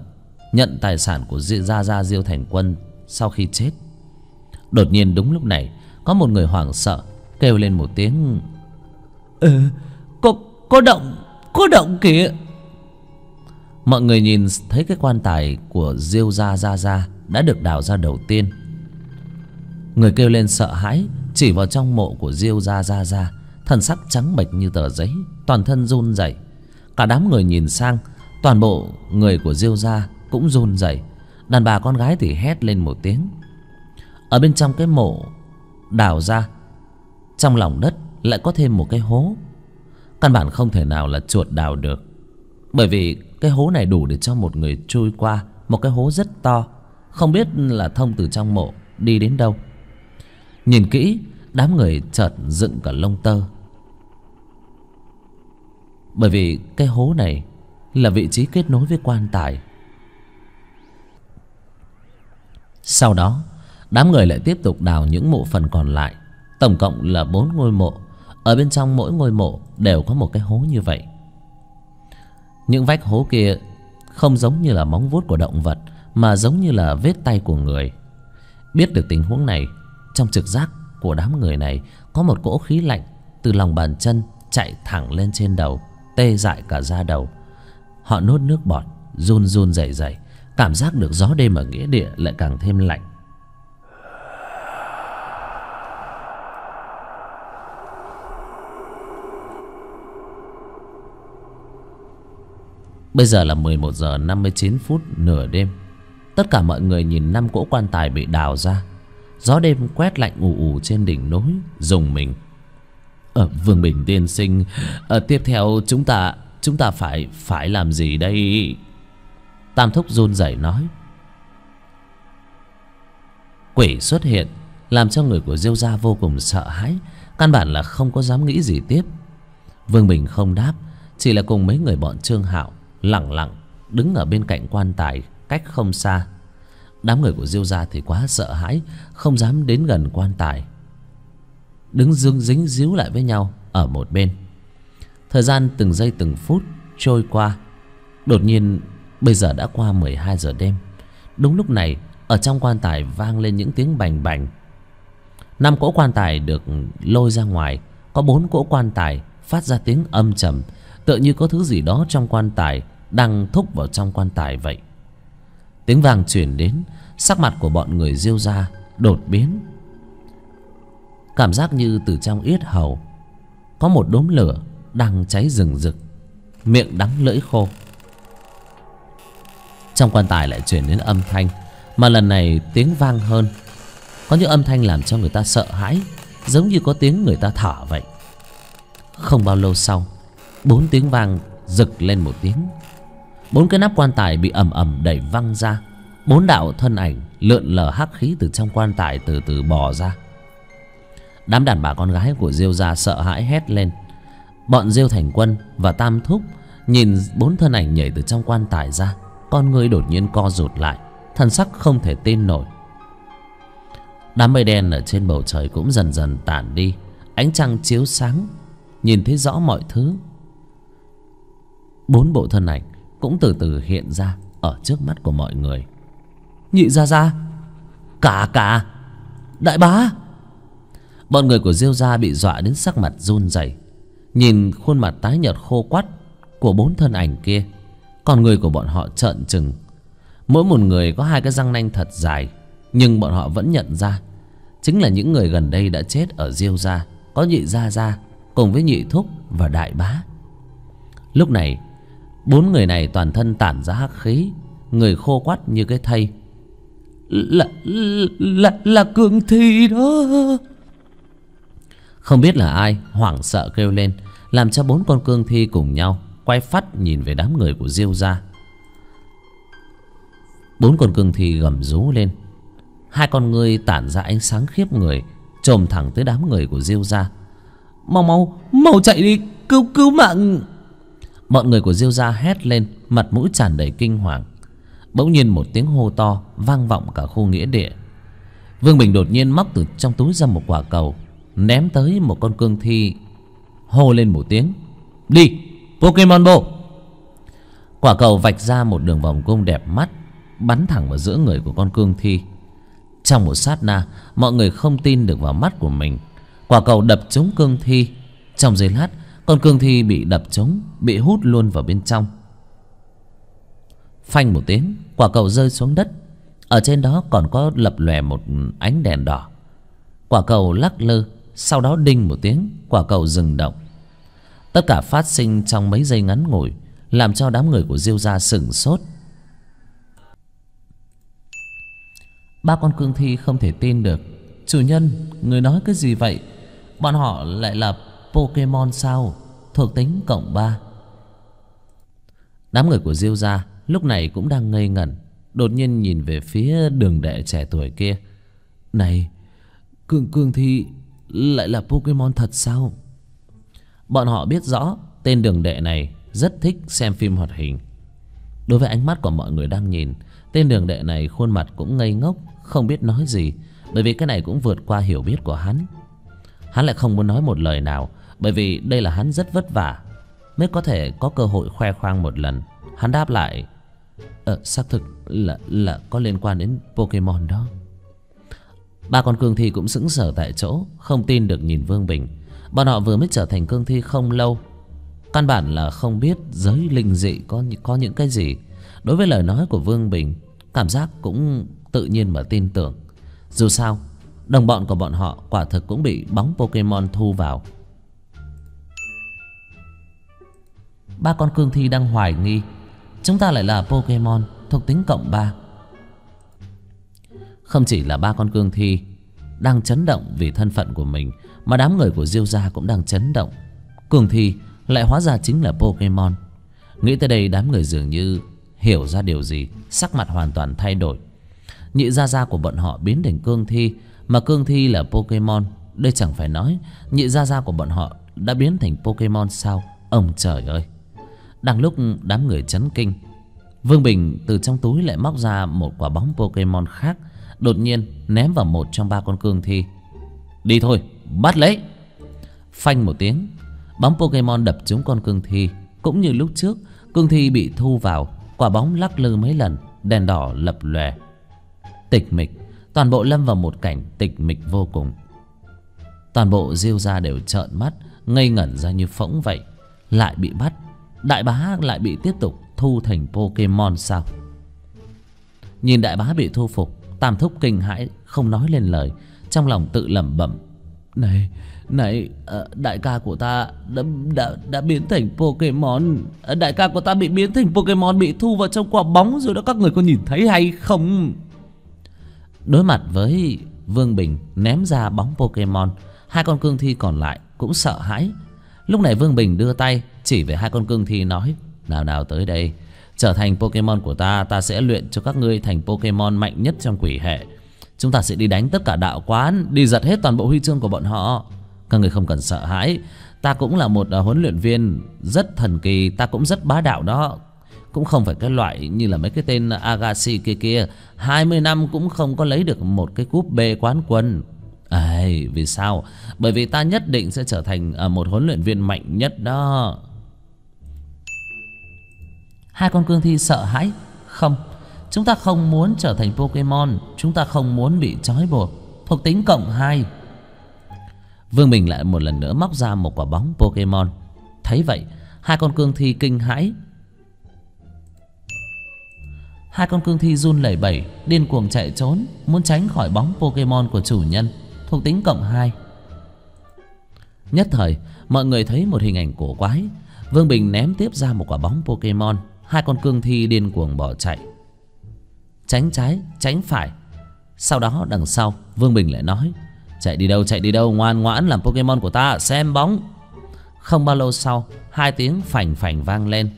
nhận tài sản của diêu gia gia diêu thành quân sau khi chết đột nhiên đúng lúc này có một người hoảng sợ kêu lên một tiếng ừ, có có động có động kìa mọi người nhìn thấy cái quan tài của diêu gia gia gia đã được đào ra đầu tiên người kêu lên sợ hãi chỉ vào trong mộ của diêu ra ra ra thân sắc trắng bệch như tờ giấy toàn thân run rẩy cả đám người nhìn sang toàn bộ người của diêu ra cũng run rẩy đàn bà con gái thì hét lên một tiếng ở bên trong cái mộ đào ra trong lòng đất lại có thêm một cái hố căn bản không thể nào là chuột đào được bởi vì cái hố này đủ để cho một người trôi qua một cái hố rất to không biết là thông từ trong mộ đi đến đâu nhìn kỹ đám người chợt dựng cả lông tơ bởi vì cái hố này là vị trí kết nối với quan tài sau đó đám người lại tiếp tục đào những mộ phần còn lại tổng cộng là bốn ngôi mộ ở bên trong mỗi ngôi mộ đều có một cái hố như vậy những vách hố kia không giống như là móng vuốt của động vật mà giống như là vết tay của người biết được tình huống này trong trực giác của đám người này có một cỗ khí lạnh từ lòng bàn chân chạy thẳng lên trên đầu tê dại cả da đầu họ nốt nước bọt run run rẩy rẩy cảm giác được gió đêm ở nghĩa địa lại càng thêm lạnh Bây giờ là 11 giờ 59 phút nửa đêm tất cả mọi người nhìn năm cỗ quan tài bị đào ra gió đêm quét lạnh ù ù trên đỉnh núi dùng mình ở ờ, vương bình tiên sinh ở ờ, tiếp theo chúng ta chúng ta phải phải làm gì đây tam thúc run rẩy nói quỷ xuất hiện làm cho người của diêu gia vô cùng sợ hãi căn bản là không có dám nghĩ gì tiếp vương bình không đáp chỉ là cùng mấy người bọn trương hạo lặng lặng đứng ở bên cạnh quan tài cách không xa đám người của diêu gia thì quá sợ hãi không dám đến gần quan tài đứng dương dính díu lại với nhau ở một bên thời gian từng giây từng phút trôi qua đột nhiên bây giờ đã qua mười hai giờ đêm đúng lúc này ở trong quan tài vang lên những tiếng bành bành năm cỗ quan tài được lôi ra ngoài có bốn cỗ quan tài phát ra tiếng âm trầm tựa như có thứ gì đó trong quan tài đang thúc vào trong quan tài vậy tiếng vàng chuyển đến sắc mặt của bọn người diêu ra đột biến cảm giác như từ trong yết hầu có một đốm lửa đang cháy rừng rực miệng đắng lưỡi khô trong quan tài lại chuyển đến âm thanh mà lần này tiếng vang hơn có những âm thanh làm cho người ta sợ hãi giống như có tiếng người ta thở vậy không bao lâu sau bốn tiếng vang rực lên một tiếng bốn cái nắp quan tài bị ầm ầm đẩy văng ra bốn đạo thân ảnh lượn lờ hắc khí từ trong quan tài từ từ bò ra đám đàn bà con gái của diêu Ra sợ hãi hét lên bọn diêu thành quân và tam thúc nhìn bốn thân ảnh nhảy từ trong quan tài ra con người đột nhiên co rụt lại thân sắc không thể tin nổi đám mây đen ở trên bầu trời cũng dần dần tản đi ánh trăng chiếu sáng nhìn thấy rõ mọi thứ bốn bộ thân ảnh cũng từ từ hiện ra ở trước mắt của mọi người nhị gia gia cả cả đại bá bọn người của diêu gia bị dọa đến sắc mặt run rẩy nhìn khuôn mặt tái nhợt khô quắt của bốn thân ảnh kia còn người của bọn họ trợn trừng mỗi một người có hai cái răng nanh thật dài nhưng bọn họ vẫn nhận ra chính là những người gần đây đã chết ở diêu gia có nhị gia gia cùng với nhị thúc và đại bá lúc này bốn người này toàn thân tản ra hắc khí người khô quắt như cái thây là là là cường thi đó không biết là ai hoảng sợ kêu lên làm cho bốn con cương thi cùng nhau quay phát nhìn về đám người của diêu gia bốn con cương thi gầm rú lên hai con ngươi tản ra ánh sáng khiếp người chồm thẳng tới đám người của diêu gia mau mau mau chạy đi cứu cứu mạng mọi người của diêu gia hét lên mặt mũi tràn đầy kinh hoàng bỗng nhiên một tiếng hô to vang vọng cả khu nghĩa địa vương bình đột nhiên móc từ trong túi ra một quả cầu ném tới một con cương thi hô lên một tiếng đi pokemon bộ!" quả cầu vạch ra một đường vòng cung đẹp mắt bắn thẳng vào giữa người của con cương thi trong một sát na mọi người không tin được vào mắt của mình quả cầu đập trúng cương thi trong giây lát con cương thi bị đập trống, bị hút luôn vào bên trong phanh một tiếng quả cầu rơi xuống đất ở trên đó còn có lập lòe một ánh đèn đỏ quả cầu lắc lư sau đó đinh một tiếng quả cầu dừng động tất cả phát sinh trong mấy giây ngắn ngủi làm cho đám người của diêu gia sửng sốt ba con cương thi không thể tin được chủ nhân người nói cái gì vậy bọn họ lại là Pokemon sao thuộc tính cộng 3 Đám người của Diêu Gia lúc này cũng đang ngây ngẩn Đột nhiên nhìn về phía đường đệ trẻ tuổi kia Này Cương Cương Thi lại là Pokemon thật sao Bọn họ biết rõ tên đường đệ này rất thích xem phim hoạt hình Đối với ánh mắt của mọi người đang nhìn Tên đường đệ này khuôn mặt cũng ngây ngốc Không biết nói gì Bởi vì cái này cũng vượt qua hiểu biết của hắn Hắn lại không muốn nói một lời nào bởi vì đây là hắn rất vất vả Mới có thể có cơ hội khoe khoang một lần Hắn đáp lại Ờ xác thực là, là có liên quan đến Pokemon đó Ba con cương thi cũng sững sờ tại chỗ Không tin được nhìn Vương Bình Bọn họ vừa mới trở thành cương thi không lâu Căn bản là không biết giới linh dị có, có những cái gì Đối với lời nói của Vương Bình Cảm giác cũng tự nhiên mà tin tưởng Dù sao Đồng bọn của bọn họ quả thực cũng bị bóng Pokemon thu vào ba con cương thi đang hoài nghi chúng ta lại là pokemon thuộc tính cộng ba không chỉ là ba con cương thi đang chấn động vì thân phận của mình mà đám người của diêu gia cũng đang chấn động cương thi lại hóa ra chính là pokemon nghĩ tới đây đám người dường như hiểu ra điều gì sắc mặt hoàn toàn thay đổi nhị gia gia của bọn họ biến thành cương thi mà cương thi là pokemon đây chẳng phải nói nhị gia gia của bọn họ đã biến thành pokemon sao ông trời ơi đang lúc đám người chấn kinh Vương Bình từ trong túi lại móc ra một quả bóng Pokemon khác Đột nhiên ném vào một trong ba con cương thi Đi thôi bắt lấy Phanh một tiếng Bóng Pokemon đập trúng con cương thi Cũng như lúc trước Cương thi bị thu vào Quả bóng lắc lư mấy lần Đèn đỏ lập lòe Tịch mịch Toàn bộ lâm vào một cảnh tịch mịch vô cùng Toàn bộ diêu ra đều trợn mắt Ngây ngẩn ra như phỗng vậy Lại bị bắt đại bá lại bị tiếp tục thu thành pokemon sao nhìn đại bá bị thu phục tam thúc kinh hãi không nói lên lời trong lòng tự lẩm bẩm này này ờ, đại ca của ta đã đã đã biến thành pokemon ờ, đại ca của ta bị biến thành pokemon bị thu vào trong quả bóng rồi đó các người có nhìn thấy hay không đối mặt với vương bình ném ra bóng pokemon hai con cương thi còn lại cũng sợ hãi lúc này vương bình đưa tay chỉ về hai con cương thi nói Nào nào tới đây Trở thành Pokemon của ta Ta sẽ luyện cho các ngươi thành Pokemon mạnh nhất trong quỷ hệ Chúng ta sẽ đi đánh tất cả đạo quán Đi giật hết toàn bộ huy chương của bọn họ Các người không cần sợ hãi Ta cũng là một à, huấn luyện viên Rất thần kỳ Ta cũng rất bá đạo đó Cũng không phải cái loại như là mấy cái tên Agassi kia kia hai mươi năm cũng không có lấy được một cái cúp B quán quân Ây, vì sao? Bởi vì ta nhất định sẽ trở thành à, một huấn luyện viên mạnh nhất đó Hai con cương thi sợ hãi Không Chúng ta không muốn trở thành Pokemon Chúng ta không muốn bị trói buộc Thuộc tính cộng 2 Vương Bình lại một lần nữa móc ra một quả bóng Pokemon Thấy vậy Hai con cương thi kinh hãi Hai con cương thi run lẩy bẩy Điên cuồng chạy trốn Muốn tránh khỏi bóng Pokemon của chủ nhân Thuộc tính cộng 2 Nhất thời mọi người thấy một hình ảnh cổ quái Vương Bình ném tiếp ra một quả bóng Pokemon hai con cương thi điên cuồng bỏ chạy tránh trái tránh phải sau đó đằng sau vương bình lại nói chạy đi đâu chạy đi đâu ngoan ngoãn làm pokemon của ta xem bóng không bao lâu sau hai tiếng phành phành vang lên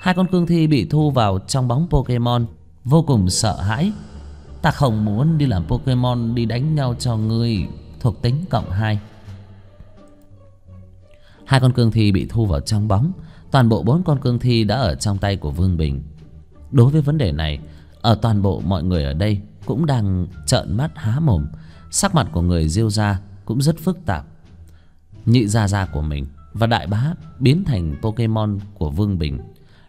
hai con cương thi bị thu vào trong bóng pokemon vô cùng sợ hãi ta không muốn đi làm pokemon đi đánh nhau cho ngươi thuộc tính cộng hai hai con cương thi bị thu vào trong bóng toàn bộ bốn con cương thi đã ở trong tay của vương bình đối với vấn đề này ở toàn bộ mọi người ở đây cũng đang trợn mắt há mồm sắc mặt của người diêu gia cũng rất phức tạp nhị gia gia của mình và đại bá biến thành pokemon của vương bình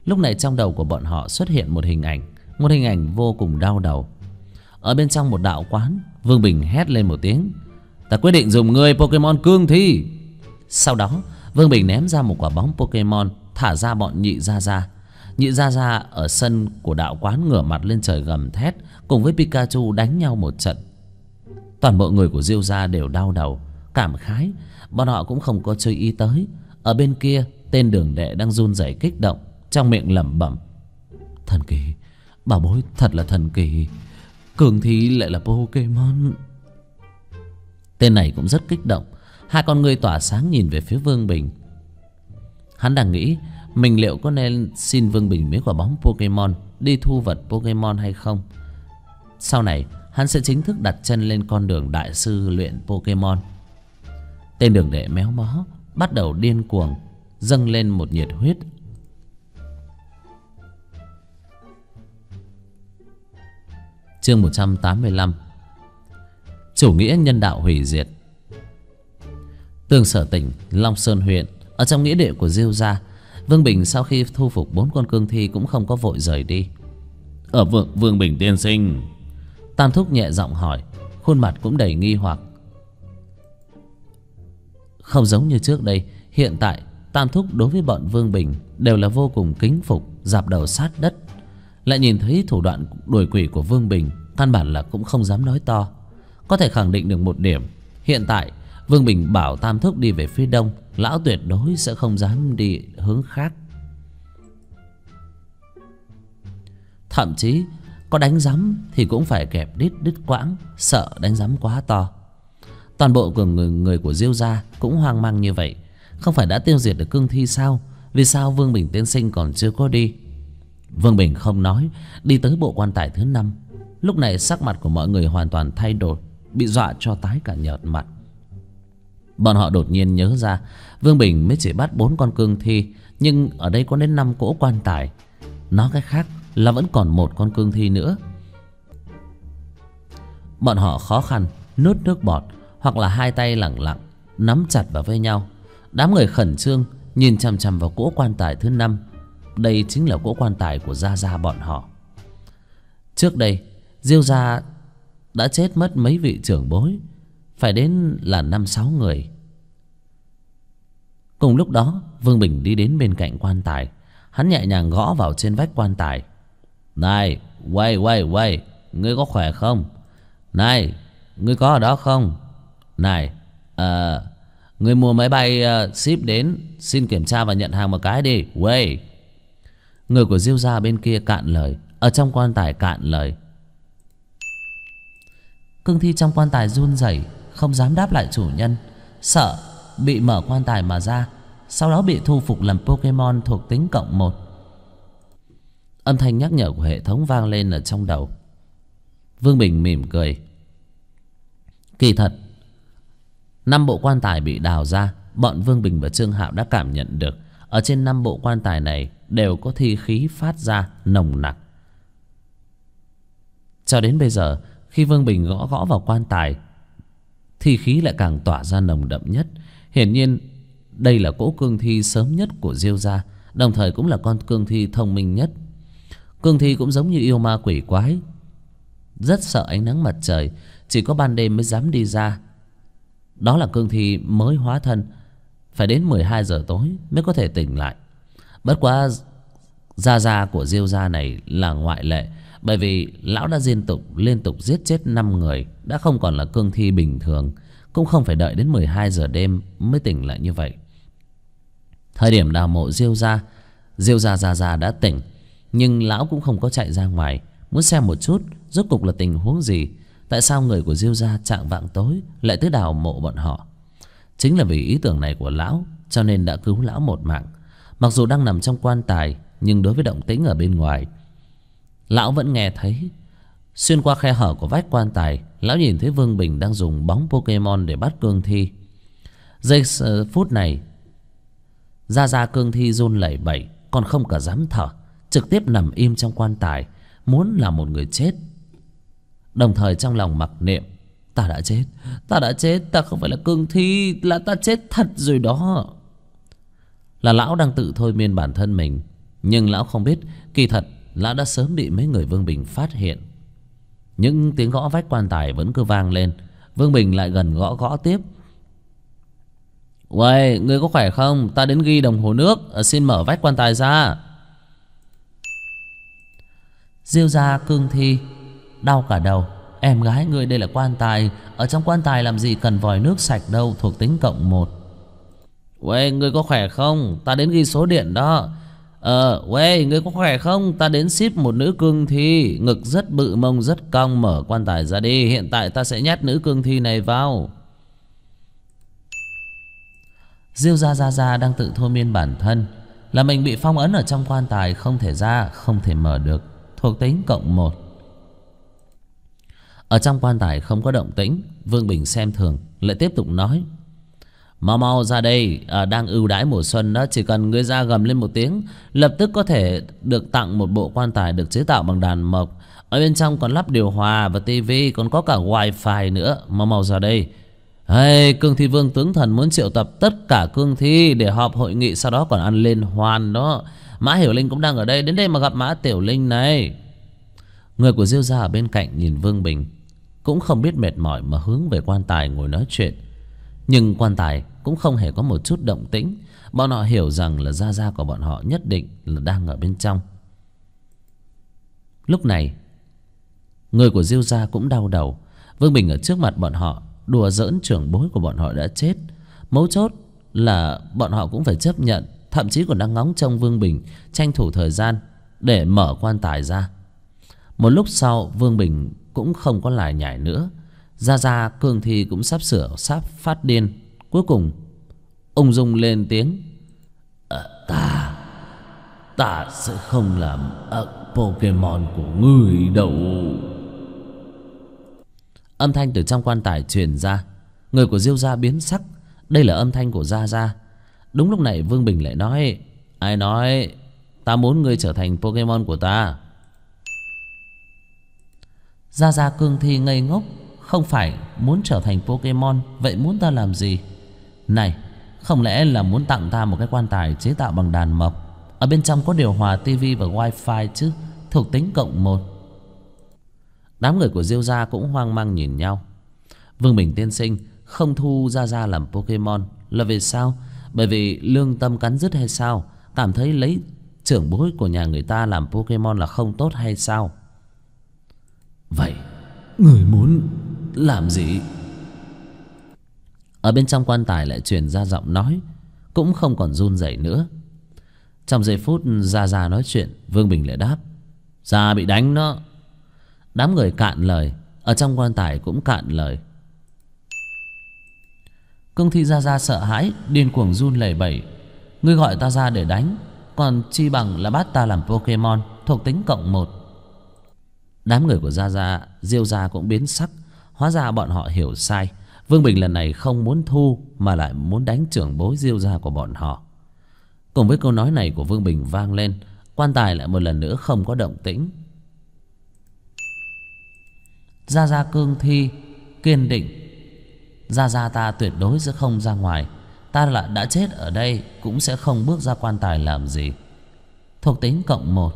lúc này trong đầu của bọn họ xuất hiện một hình ảnh một hình ảnh vô cùng đau đầu ở bên trong một đạo quán vương bình hét lên một tiếng ta quyết định dùng người pokemon cương thi sau đó vương bình ném ra một quả bóng pokemon thả ra bọn nhị gia gia nhị gia gia ở sân của đạo quán ngửa mặt lên trời gầm thét cùng với pikachu đánh nhau một trận toàn bộ người của diêu gia đều đau đầu cảm khái bọn họ cũng không có chơi ý tới ở bên kia tên đường đệ đang run rẩy kích động trong miệng lẩm bẩm thần kỳ bảo bối thật là thần kỳ cường thi lại là pokemon tên này cũng rất kích động hai con người tỏa sáng nhìn về phía vương bình Hắn đang nghĩ mình liệu có nên xin Vương Bình mấy quả bóng Pokemon đi thu vật Pokemon hay không. Sau này hắn sẽ chính thức đặt chân lên con đường đại sư luyện Pokemon. Tên đường đệ méo mó bắt đầu điên cuồng dâng lên một nhiệt huyết. Chương 185 Chủ nghĩa nhân đạo hủy diệt tường sở tỉnh Long Sơn huyện ở trong nghĩa địa của diêu gia vương bình sau khi thu phục bốn con cương thi cũng không có vội rời đi ở ờ, vương, vương bình tiên sinh tam thúc nhẹ giọng hỏi khuôn mặt cũng đầy nghi hoặc không giống như trước đây hiện tại tam thúc đối với bọn vương bình đều là vô cùng kính phục dạp đầu sát đất lại nhìn thấy thủ đoạn đuổi quỷ của vương bình căn bản là cũng không dám nói to có thể khẳng định được một điểm hiện tại Vương Bình bảo Tam Thúc đi về phía đông Lão tuyệt đối sẽ không dám đi hướng khác Thậm chí có đánh giấm thì cũng phải kẹp đít đứt quãng Sợ đánh giấm quá to Toàn bộ của người, người của Diêu Gia cũng hoang mang như vậy Không phải đã tiêu diệt được cương thi sao Vì sao Vương Bình tiên sinh còn chưa có đi Vương Bình không nói Đi tới bộ quan tài thứ năm Lúc này sắc mặt của mọi người hoàn toàn thay đổi Bị dọa cho tái cả nhợt mặt Bọn họ đột nhiên nhớ ra Vương Bình mới chỉ bắt bốn con cương thi Nhưng ở đây có đến năm cỗ quan tài Nói cách khác là vẫn còn một con cương thi nữa Bọn họ khó khăn Nuốt nước bọt Hoặc là hai tay lẳng lặng Nắm chặt vào với nhau Đám người khẩn trương Nhìn chằm chằm vào cỗ quan tài thứ năm Đây chính là cỗ quan tài của Gia Gia bọn họ Trước đây Diêu Gia đã chết mất mấy vị trưởng bối phải đến là năm sáu người cùng lúc đó vương bình đi đến bên cạnh quan tài hắn nhẹ nhàng gõ vào trên vách quan tài này quay quay quay ngươi có khỏe không này ngươi có ở đó không này ờ uh, mua máy bay ờ, ship đến xin kiểm tra và nhận hàng một cái đi quay người của diêu gia bên kia cạn lời ở trong quan tài cạn lời cương thi trong quan tài run rẩy không dám đáp lại chủ nhân sợ bị mở quan tài mà ra sau đó bị thu phục làm pokemon thuộc tính cộng một âm thanh nhắc nhở của hệ thống vang lên ở trong đầu vương bình mỉm cười kỳ thật năm bộ quan tài bị đào ra bọn vương bình và trương hạo đã cảm nhận được ở trên năm bộ quan tài này đều có thi khí phát ra nồng nặc cho đến bây giờ khi vương bình gõ gõ vào quan tài thi khí lại càng tỏa ra nồng đậm nhất hiển nhiên đây là cỗ cương thi sớm nhất của diêu gia đồng thời cũng là con cương thi thông minh nhất cương thi cũng giống như yêu ma quỷ quái rất sợ ánh nắng mặt trời chỉ có ban đêm mới dám đi ra đó là cương thi mới hóa thân phải đến mười hai giờ tối mới có thể tỉnh lại bất quá gia gia của diêu gia này là ngoại lệ bởi vì lão đã liên tục liên tục giết chết năm người đã không còn là cương thi bình thường cũng không phải đợi đến mười hai giờ đêm mới tỉnh lại như vậy thời điểm đào mộ diêu ra diêu ra ra ra đã tỉnh nhưng lão cũng không có chạy ra ngoài muốn xem một chút rốt cục là tình huống gì tại sao người của diêu gia trạng vạng tối lại tới đào mộ bọn họ chính là vì ý tưởng này của lão cho nên đã cứu lão một mạng mặc dù đang nằm trong quan tài nhưng đối với động tĩnh ở bên ngoài Lão vẫn nghe thấy Xuyên qua khe hở của vách quan tài Lão nhìn thấy Vương Bình đang dùng bóng Pokemon để bắt cương thi Giây ờ, phút này Ra ra cương thi run lẩy bẩy Còn không cả dám thở Trực tiếp nằm im trong quan tài Muốn là một người chết Đồng thời trong lòng mặc niệm Ta đã chết Ta đã chết Ta không phải là cương thi Là ta chết thật rồi đó Là lão đang tự thôi miên bản thân mình Nhưng lão không biết Kỳ thật lão đã sớm bị mấy người vương bình phát hiện những tiếng gõ vách quan tài vẫn cứ vang lên vương bình lại gần gõ gõ tiếp uầy ngươi có khỏe không ta đến ghi đồng hồ nước ờ, xin mở vách quan tài ra diêu ra cương thi đau cả đầu em gái ngươi đây là quan tài ở trong quan tài làm gì cần vòi nước sạch đâu thuộc tính cộng một uầy ngươi có khỏe không ta đến ghi số điện đó Ờ, 喂, ngươi có khỏe không? Ta đến ship một nữ cương thi, ngực rất bự, mông rất cong, mở quan tài ra đi. Hiện tại ta sẽ nhét nữ cương thi này vào. Diêu Gia Gia Gia đang tự thôi miên bản thân, là mình bị phong ấn ở trong quan tài không thể ra, không thể mở được, thuộc tính cộng 1. Ở trong quan tài không có động tĩnh, Vương Bình xem thường, lại tiếp tục nói: Mau mau ra đây à, Đang ưu đãi mùa xuân đó Chỉ cần người ra gầm lên một tiếng Lập tức có thể được tặng một bộ quan tài Được chế tạo bằng đàn mộc Ở bên trong còn lắp điều hòa và tivi Còn có cả wifi nữa Mau mau ra đây Hey, cương thi vương tướng thần muốn triệu tập tất cả cương thi Để họp hội nghị sau đó còn ăn lên hoàn đó Mã Hiểu Linh cũng đang ở đây Đến đây mà gặp Mã Tiểu Linh này Người của Diêu Gia ở bên cạnh nhìn Vương Bình Cũng không biết mệt mỏi mà hướng về quan tài ngồi nói chuyện nhưng quan tài cũng không hề có một chút động tĩnh bọn họ hiểu rằng là gia gia của bọn họ nhất định là đang ở bên trong lúc này người của diêu gia cũng đau đầu vương bình ở trước mặt bọn họ đùa giỡn trưởng bối của bọn họ đã chết mấu chốt là bọn họ cũng phải chấp nhận thậm chí còn đang ngóng trông vương bình tranh thủ thời gian để mở quan tài ra một lúc sau vương bình cũng không có lại nhải nữa ra ra cương thi cũng sắp sửa sắp phát điên cuối cùng ông dung lên tiếng à, ta ta sẽ không làm ậc pokemon của người đâu âm thanh từ trong quan tài truyền ra người của diêu Ra biến sắc đây là âm thanh của Ra Ra. đúng lúc này vương bình lại nói ai nói ta muốn ngươi trở thành pokemon của ta Ra Ra cương thi ngây ngốc không phải muốn trở thành Pokemon Vậy muốn ta làm gì Này không lẽ là muốn tặng ta một cái quan tài chế tạo bằng đàn mộc Ở bên trong có điều hòa tivi và wifi chứ Thuộc tính cộng một Đám người của Diêu Gia cũng hoang mang nhìn nhau Vương Bình tiên sinh không thu Gia Gia làm Pokemon Là vì sao? Bởi vì lương tâm cắn rứt hay sao? Cảm thấy lấy trưởng bối của nhà người ta làm Pokemon là không tốt hay sao? Vậy, người muốn làm gì Ở bên trong quan tài lại truyền ra giọng nói Cũng không còn run rẩy nữa Trong giây phút Gia Gia nói chuyện Vương Bình lại đáp Gia bị đánh nó Đám người cạn lời Ở trong quan tài cũng cạn lời Cương thi Gia Gia sợ hãi Điên cuồng run lẩy bẩy Ngươi gọi ta ra để đánh Còn chi bằng là bắt ta làm Pokemon Thuộc tính cộng một. Đám người của Gia Gia Diêu Gia cũng biến sắc hóa ra bọn họ hiểu sai vương bình lần này không muốn thu mà lại muốn đánh trưởng bối diêu gia của bọn họ cùng với câu nói này của vương bình vang lên quan tài lại một lần nữa không có động tĩnh gia gia cương thi kiên định gia gia ta tuyệt đối sẽ không ra ngoài ta là đã chết ở đây cũng sẽ không bước ra quan tài làm gì thuộc tính cộng một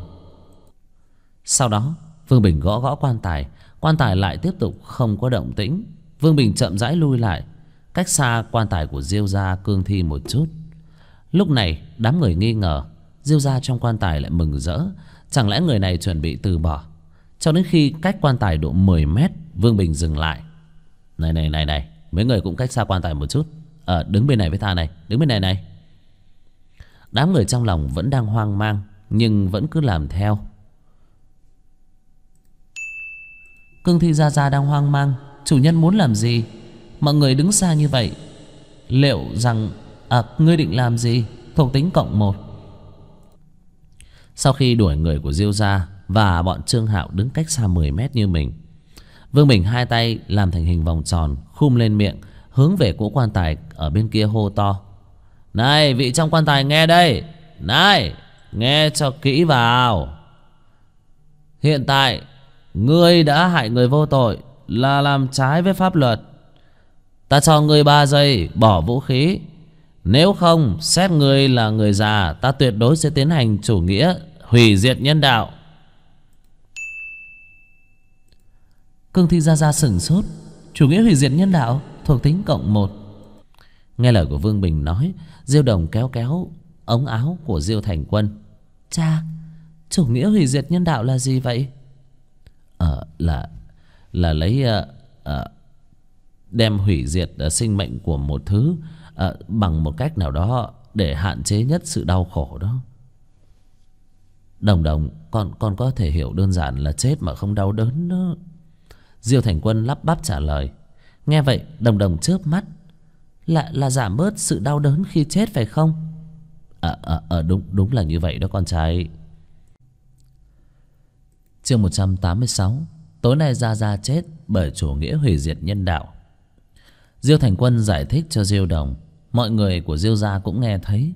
sau đó vương bình gõ gõ quan tài quan tài lại tiếp tục không có động tĩnh vương bình chậm rãi lui lại cách xa quan tài của diêu gia cương thi một chút lúc này đám người nghi ngờ diêu gia trong quan tài lại mừng rỡ chẳng lẽ người này chuẩn bị từ bỏ cho đến khi cách quan tài độ mười mét vương bình dừng lại này này này này mấy người cũng cách xa quan tài một chút ờ đứng bên này với ta này đứng bên này này đám người trong lòng vẫn đang hoang mang nhưng vẫn cứ làm theo Cương thi Gia Gia đang hoang mang Chủ nhân muốn làm gì Mọi người đứng xa như vậy Liệu rằng À ngươi định làm gì Thuộc tính cộng một Sau khi đuổi người của Diêu gia Và bọn Trương Hạo đứng cách xa 10 mét như mình Vương Bình hai tay Làm thành hình vòng tròn Khum lên miệng Hướng về cỗ quan tài Ở bên kia hô to Này vị trong quan tài nghe đây Này Nghe cho kỹ vào Hiện tại Ngươi đã hại người vô tội Là làm trái với pháp luật Ta cho ngươi 3 giây bỏ vũ khí Nếu không xét ngươi là người già Ta tuyệt đối sẽ tiến hành chủ nghĩa Hủy diệt nhân đạo Cương thi ra ra sửng sốt Chủ nghĩa hủy diệt nhân đạo Thuộc tính cộng 1 Nghe lời của Vương Bình nói Diêu đồng kéo kéo ống áo của Diêu Thành Quân Cha Chủ nghĩa hủy diệt nhân đạo là gì vậy à, là là lấy à, à, đem hủy diệt à, sinh mệnh của một thứ à, bằng một cách nào đó để hạn chế nhất sự đau khổ đó đồng đồng con con có thể hiểu đơn giản là chết mà không đau đớn đó diêu thành quân lắp bắp trả lời nghe vậy đồng đồng chớp mắt là là giảm bớt sự đau đớn khi chết phải không ờ à, đúng đúng là như vậy đó con trai chương sáu tối nay ra ra chết bởi chủ nghĩa hủy diệt nhân đạo diêu thành quân giải thích cho diêu đồng mọi người của diêu gia cũng nghe thấy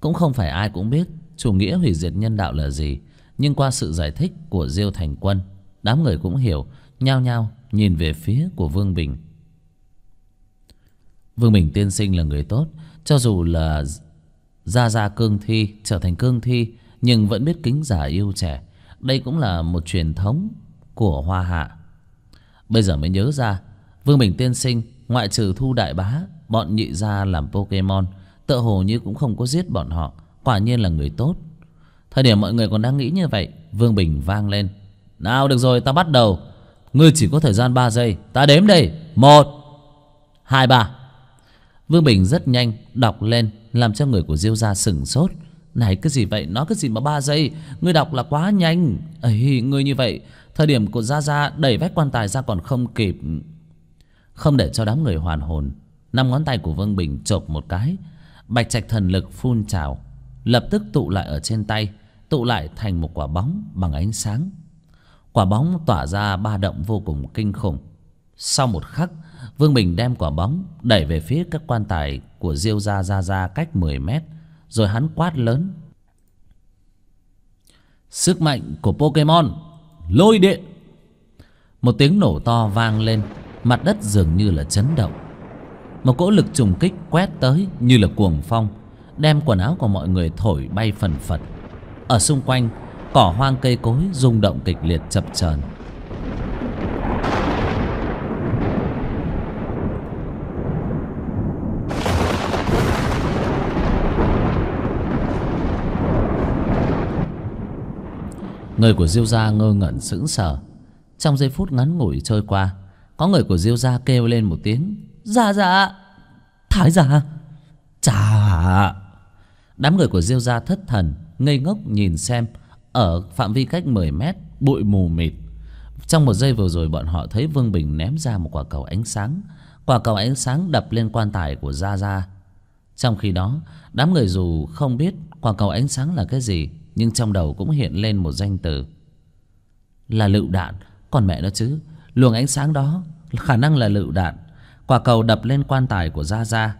cũng không phải ai cũng biết chủ nghĩa hủy diệt nhân đạo là gì nhưng qua sự giải thích của diêu thành quân đám người cũng hiểu nhao nhao nhìn về phía của vương bình vương bình tiên sinh là người tốt cho dù là ra ra cương thi trở thành cương thi nhưng vẫn biết kính giả yêu trẻ đây cũng là một truyền thống của hoa hạ bây giờ mới nhớ ra vương bình tiên sinh ngoại trừ thu đại bá bọn nhị gia làm pokemon tựa hồ như cũng không có giết bọn họ quả nhiên là người tốt thời điểm mọi người còn đang nghĩ như vậy vương bình vang lên nào được rồi ta bắt đầu ngươi chỉ có thời gian ba giây ta đếm đây một hai ba vương bình rất nhanh đọc lên làm cho người của diêu gia sửng sốt này cái gì vậy Nói cái gì mà ba giây Ngươi đọc là quá nhanh ấy Ngươi như vậy Thời điểm của Gia Gia đẩy vách quan tài ra còn không kịp Không để cho đám người hoàn hồn Năm ngón tay của Vương Bình chộp một cái Bạch trạch thần lực phun trào Lập tức tụ lại ở trên tay Tụ lại thành một quả bóng bằng ánh sáng Quả bóng tỏa ra ba động vô cùng kinh khủng Sau một khắc Vương Bình đem quả bóng đẩy về phía các quan tài của Diêu Gia Gia Gia cách mười mét rồi hắn quát lớn Sức mạnh của Pokemon Lôi điện Một tiếng nổ to vang lên Mặt đất dường như là chấn động Một cỗ lực trùng kích quét tới Như là cuồng phong Đem quần áo của mọi người thổi bay phần phật Ở xung quanh Cỏ hoang cây cối rung động kịch liệt chập chờn người của diêu gia ngơ ngẩn sững sờ trong giây phút ngắn ngủi trôi qua có người của diêu gia kêu lên một tiếng dạ dạ thái dạ chà đám người của diêu gia thất thần ngây ngốc nhìn xem ở phạm vi cách mười mét bụi mù mịt trong một giây vừa rồi bọn họ thấy vương bình ném ra một quả cầu ánh sáng quả cầu ánh sáng đập lên quan tài của gia gia trong khi đó đám người dù không biết quả cầu ánh sáng là cái gì nhưng trong đầu cũng hiện lên một danh từ là lựu đạn còn mẹ nó chứ luồng ánh sáng đó khả năng là lựu đạn quả cầu đập lên quan tài của gia gia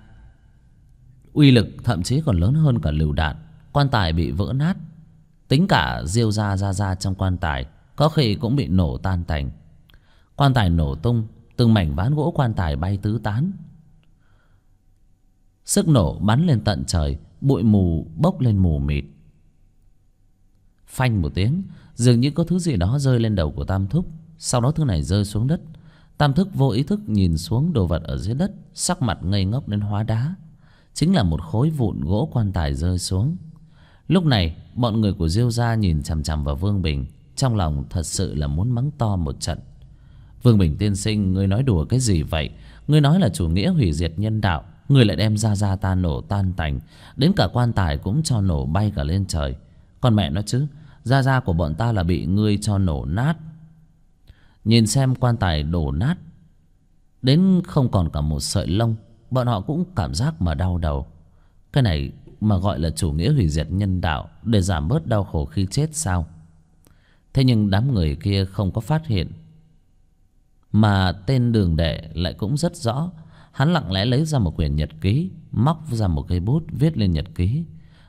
uy lực thậm chí còn lớn hơn cả lựu đạn quan tài bị vỡ nát tính cả diêu gia gia gia trong quan tài có khi cũng bị nổ tan tành quan tài nổ tung từng mảnh ván gỗ quan tài bay tứ tán sức nổ bắn lên tận trời bụi mù bốc lên mù mịt phanh một tiếng dường như có thứ gì đó rơi lên đầu của tam thúc sau đó thứ này rơi xuống đất tam thức vô ý thức nhìn xuống đồ vật ở dưới đất sắc mặt ngây ngốc đến hóa đá chính là một khối vụn gỗ quan tài rơi xuống lúc này bọn người của diêu gia nhìn chằm chằm vào vương bình trong lòng thật sự là muốn mắng to một trận vương bình tiên sinh ngươi nói đùa cái gì vậy ngươi nói là chủ nghĩa hủy diệt nhân đạo ngươi lại đem ra ra ta nổ tan tành đến cả quan tài cũng cho nổ bay cả lên trời còn mẹ nó chứ da da của bọn ta là bị ngươi cho nổ nát nhìn xem quan tài đổ nát đến không còn cả một sợi lông bọn họ cũng cảm giác mà đau đầu cái này mà gọi là chủ nghĩa hủy diệt nhân đạo để giảm bớt đau khổ khi chết sao thế nhưng đám người kia không có phát hiện mà tên đường đệ lại cũng rất rõ hắn lặng lẽ lấy ra một quyển nhật ký móc ra một cây bút viết lên nhật ký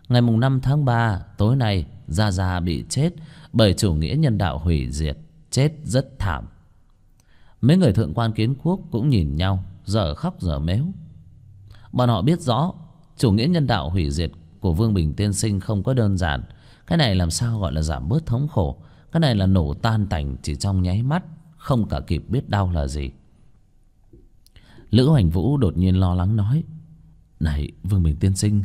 ngày mùng năm tháng ba tối nay gia gia bị chết bởi chủ nghĩa nhân đạo hủy diệt chết rất thảm mấy người thượng quan kiến quốc cũng nhìn nhau dở khóc dở mếu bọn họ biết rõ chủ nghĩa nhân đạo hủy diệt của vương bình tiên sinh không có đơn giản cái này làm sao gọi là giảm bớt thống khổ cái này là nổ tan tành chỉ trong nháy mắt không cả kịp biết đau là gì lữ hoành vũ đột nhiên lo lắng nói này vương bình tiên sinh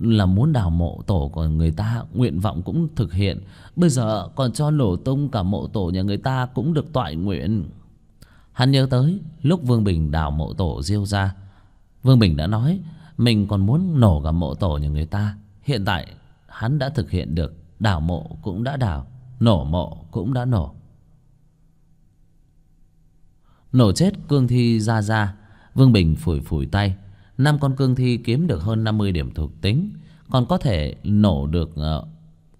là muốn đào mộ tổ của người ta nguyện vọng cũng thực hiện bây giờ còn cho nổ tung cả mộ tổ nhà người ta cũng được toại nguyện hắn nhớ tới lúc vương bình đào mộ tổ diêu ra vương bình đã nói mình còn muốn nổ cả mộ tổ nhà người ta hiện tại hắn đã thực hiện được đào mộ cũng đã đào nổ mộ cũng đã nổ nổ chết cương thi ra ra vương bình phủi phủi tay năm con cương thi kiếm được hơn 50 điểm thuộc tính còn có thể nổ được ờ,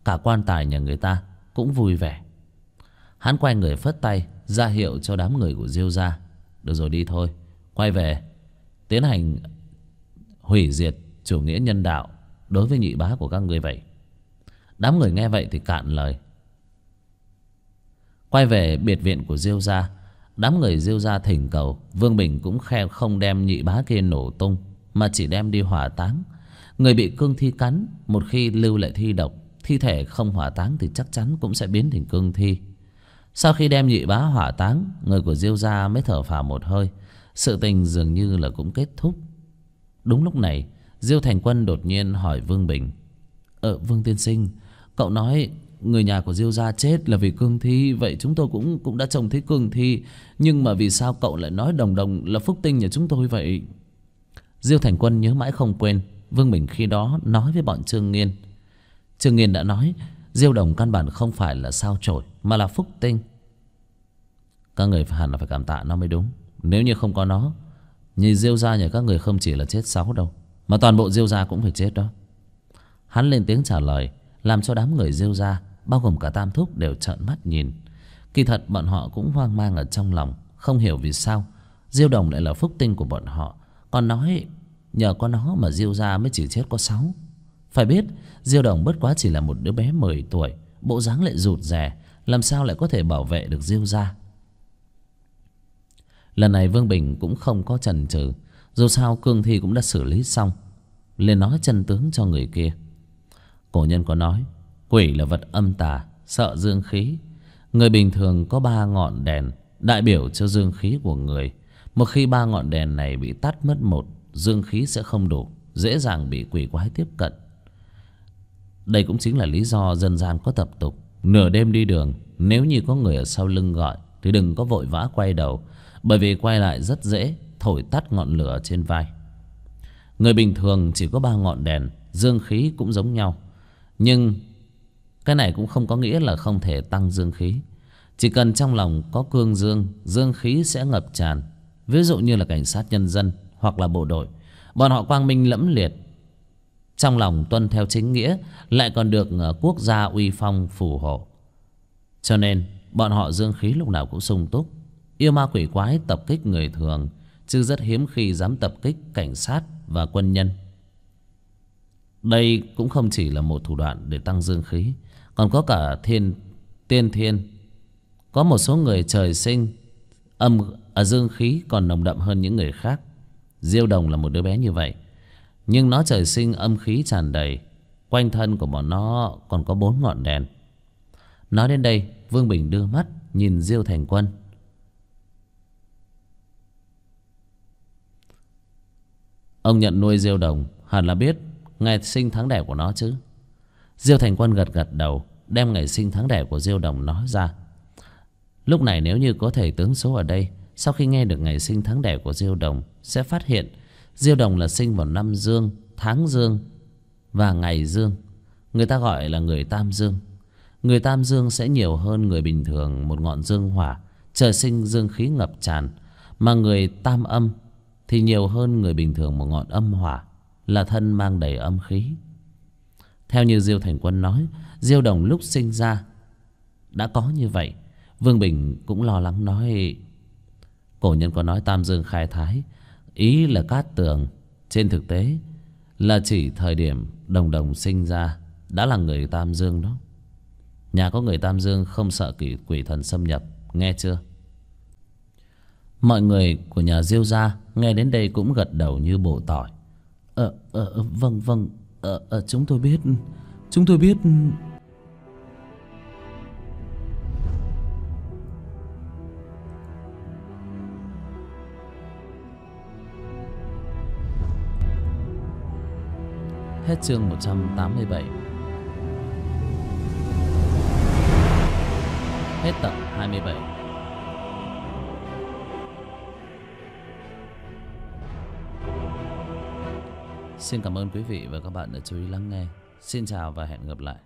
cả quan tài nhà người ta cũng vui vẻ hắn quay người phất tay ra hiệu cho đám người của diêu ra được rồi đi thôi quay về tiến hành hủy diệt chủ nghĩa nhân đạo đối với nhị bá của các người vậy đám người nghe vậy thì cạn lời quay về biệt viện của diêu gia đám người diêu gia thỉnh cầu vương bình cũng khe không đem nhị bá kia nổ tung mà chỉ đem đi hỏa táng người bị cương thi cắn một khi lưu lại thi độc thi thể không hỏa táng thì chắc chắn cũng sẽ biến thành cương thi sau khi đem nhị bá hỏa táng người của diêu gia mới thở phào một hơi sự tình dường như là cũng kết thúc đúng lúc này diêu thành quân đột nhiên hỏi vương bình ờ vương tiên sinh cậu nói người nhà của diêu gia chết là vì cương thi vậy chúng tôi cũng cũng đã trông thấy cương thi nhưng mà vì sao cậu lại nói đồng đồng là phúc tinh nhà chúng tôi vậy Diêu Thành Quân nhớ mãi không quên Vương Bình khi đó nói với bọn Trương Nghiên Trương Nghiên đã nói Diêu Đồng căn bản không phải là sao trổi Mà là phúc tinh Các người hẳn là phải cảm tạ nó mới đúng Nếu như không có nó Nhìn Diêu gia nhà các người không chỉ là chết sáu đâu Mà toàn bộ Diêu gia cũng phải chết đó Hắn lên tiếng trả lời Làm cho đám người Diêu gia, Bao gồm cả Tam Thúc đều trợn mắt nhìn Kỳ thật bọn họ cũng hoang mang ở trong lòng Không hiểu vì sao Diêu Đồng lại là phúc tinh của bọn họ con nói nhờ có nó mà diêu ra mới chỉ chết có sáu phải biết diêu đồng bất quá chỉ là một đứa bé mười tuổi bộ dáng lại rụt rè làm sao lại có thể bảo vệ được diêu ra lần này vương bình cũng không có chần chừ dù sao cương thi cũng đã xử lý xong liền nói chân tướng cho người kia cổ nhân có nói quỷ là vật âm tà sợ dương khí người bình thường có ba ngọn đèn đại biểu cho dương khí của người một khi ba ngọn đèn này bị tắt mất một dương khí sẽ không đủ dễ dàng bị quỷ quái tiếp cận đây cũng chính là lý do dân gian có tập tục nửa đêm đi đường nếu như có người ở sau lưng gọi thì đừng có vội vã quay đầu bởi vì quay lại rất dễ thổi tắt ngọn lửa trên vai người bình thường chỉ có ba ngọn đèn dương khí cũng giống nhau nhưng cái này cũng không có nghĩa là không thể tăng dương khí chỉ cần trong lòng có cương dương dương khí sẽ ngập tràn ví dụ như là cảnh sát nhân dân hoặc là bộ đội bọn họ quang minh lẫm liệt trong lòng tuân theo chính nghĩa lại còn được ờ, quốc gia uy phong phù hộ cho nên bọn họ dương khí lúc nào cũng sung túc yêu ma quỷ quái tập kích người thường chứ rất hiếm khi dám tập kích cảnh sát và quân nhân đây cũng không chỉ là một thủ đoạn để tăng dương khí còn có cả thiên tiên thiên có một số người trời sinh âm à, dương khí còn nồng đậm hơn những người khác diêu đồng là một đứa bé như vậy nhưng nó trời sinh âm khí tràn đầy quanh thân của bọn nó còn có bốn ngọn đèn nói đến đây vương bình đưa mắt nhìn diêu thành quân ông nhận nuôi diêu đồng hẳn là biết ngày sinh tháng đẻ của nó chứ diêu thành quân gật gật đầu đem ngày sinh tháng đẻ của diêu đồng nói ra Lúc này nếu như có thầy tướng số ở đây Sau khi nghe được ngày sinh tháng đẻ của Diêu Đồng Sẽ phát hiện Diêu Đồng là sinh vào năm Dương Tháng Dương Và ngày Dương Người ta gọi là người Tam Dương Người Tam Dương sẽ nhiều hơn người bình thường Một ngọn dương hỏa Trời sinh dương khí ngập tràn Mà người Tam Âm Thì nhiều hơn người bình thường một ngọn âm hỏa Là thân mang đầy âm khí Theo như Diêu Thành Quân nói Diêu Đồng lúc sinh ra Đã có như vậy Vương Bình cũng lo lắng nói Cổ nhân có nói Tam Dương khai thái Ý là cát tường Trên thực tế là chỉ thời điểm đồng đồng sinh ra Đã là người Tam Dương đó Nhà có người Tam Dương không sợ quỷ, quỷ thần xâm nhập Nghe chưa Mọi người của nhà Diêu gia Nghe đến đây cũng gật đầu như bộ tỏi Ờ, ờ, vâng, vâng Ờ, ờ chúng tôi biết Chúng tôi biết Hết chương 187 Hết tập 27 Xin cảm ơn quý vị và các bạn đã chú ý lắng nghe. Xin chào và hẹn gặp lại.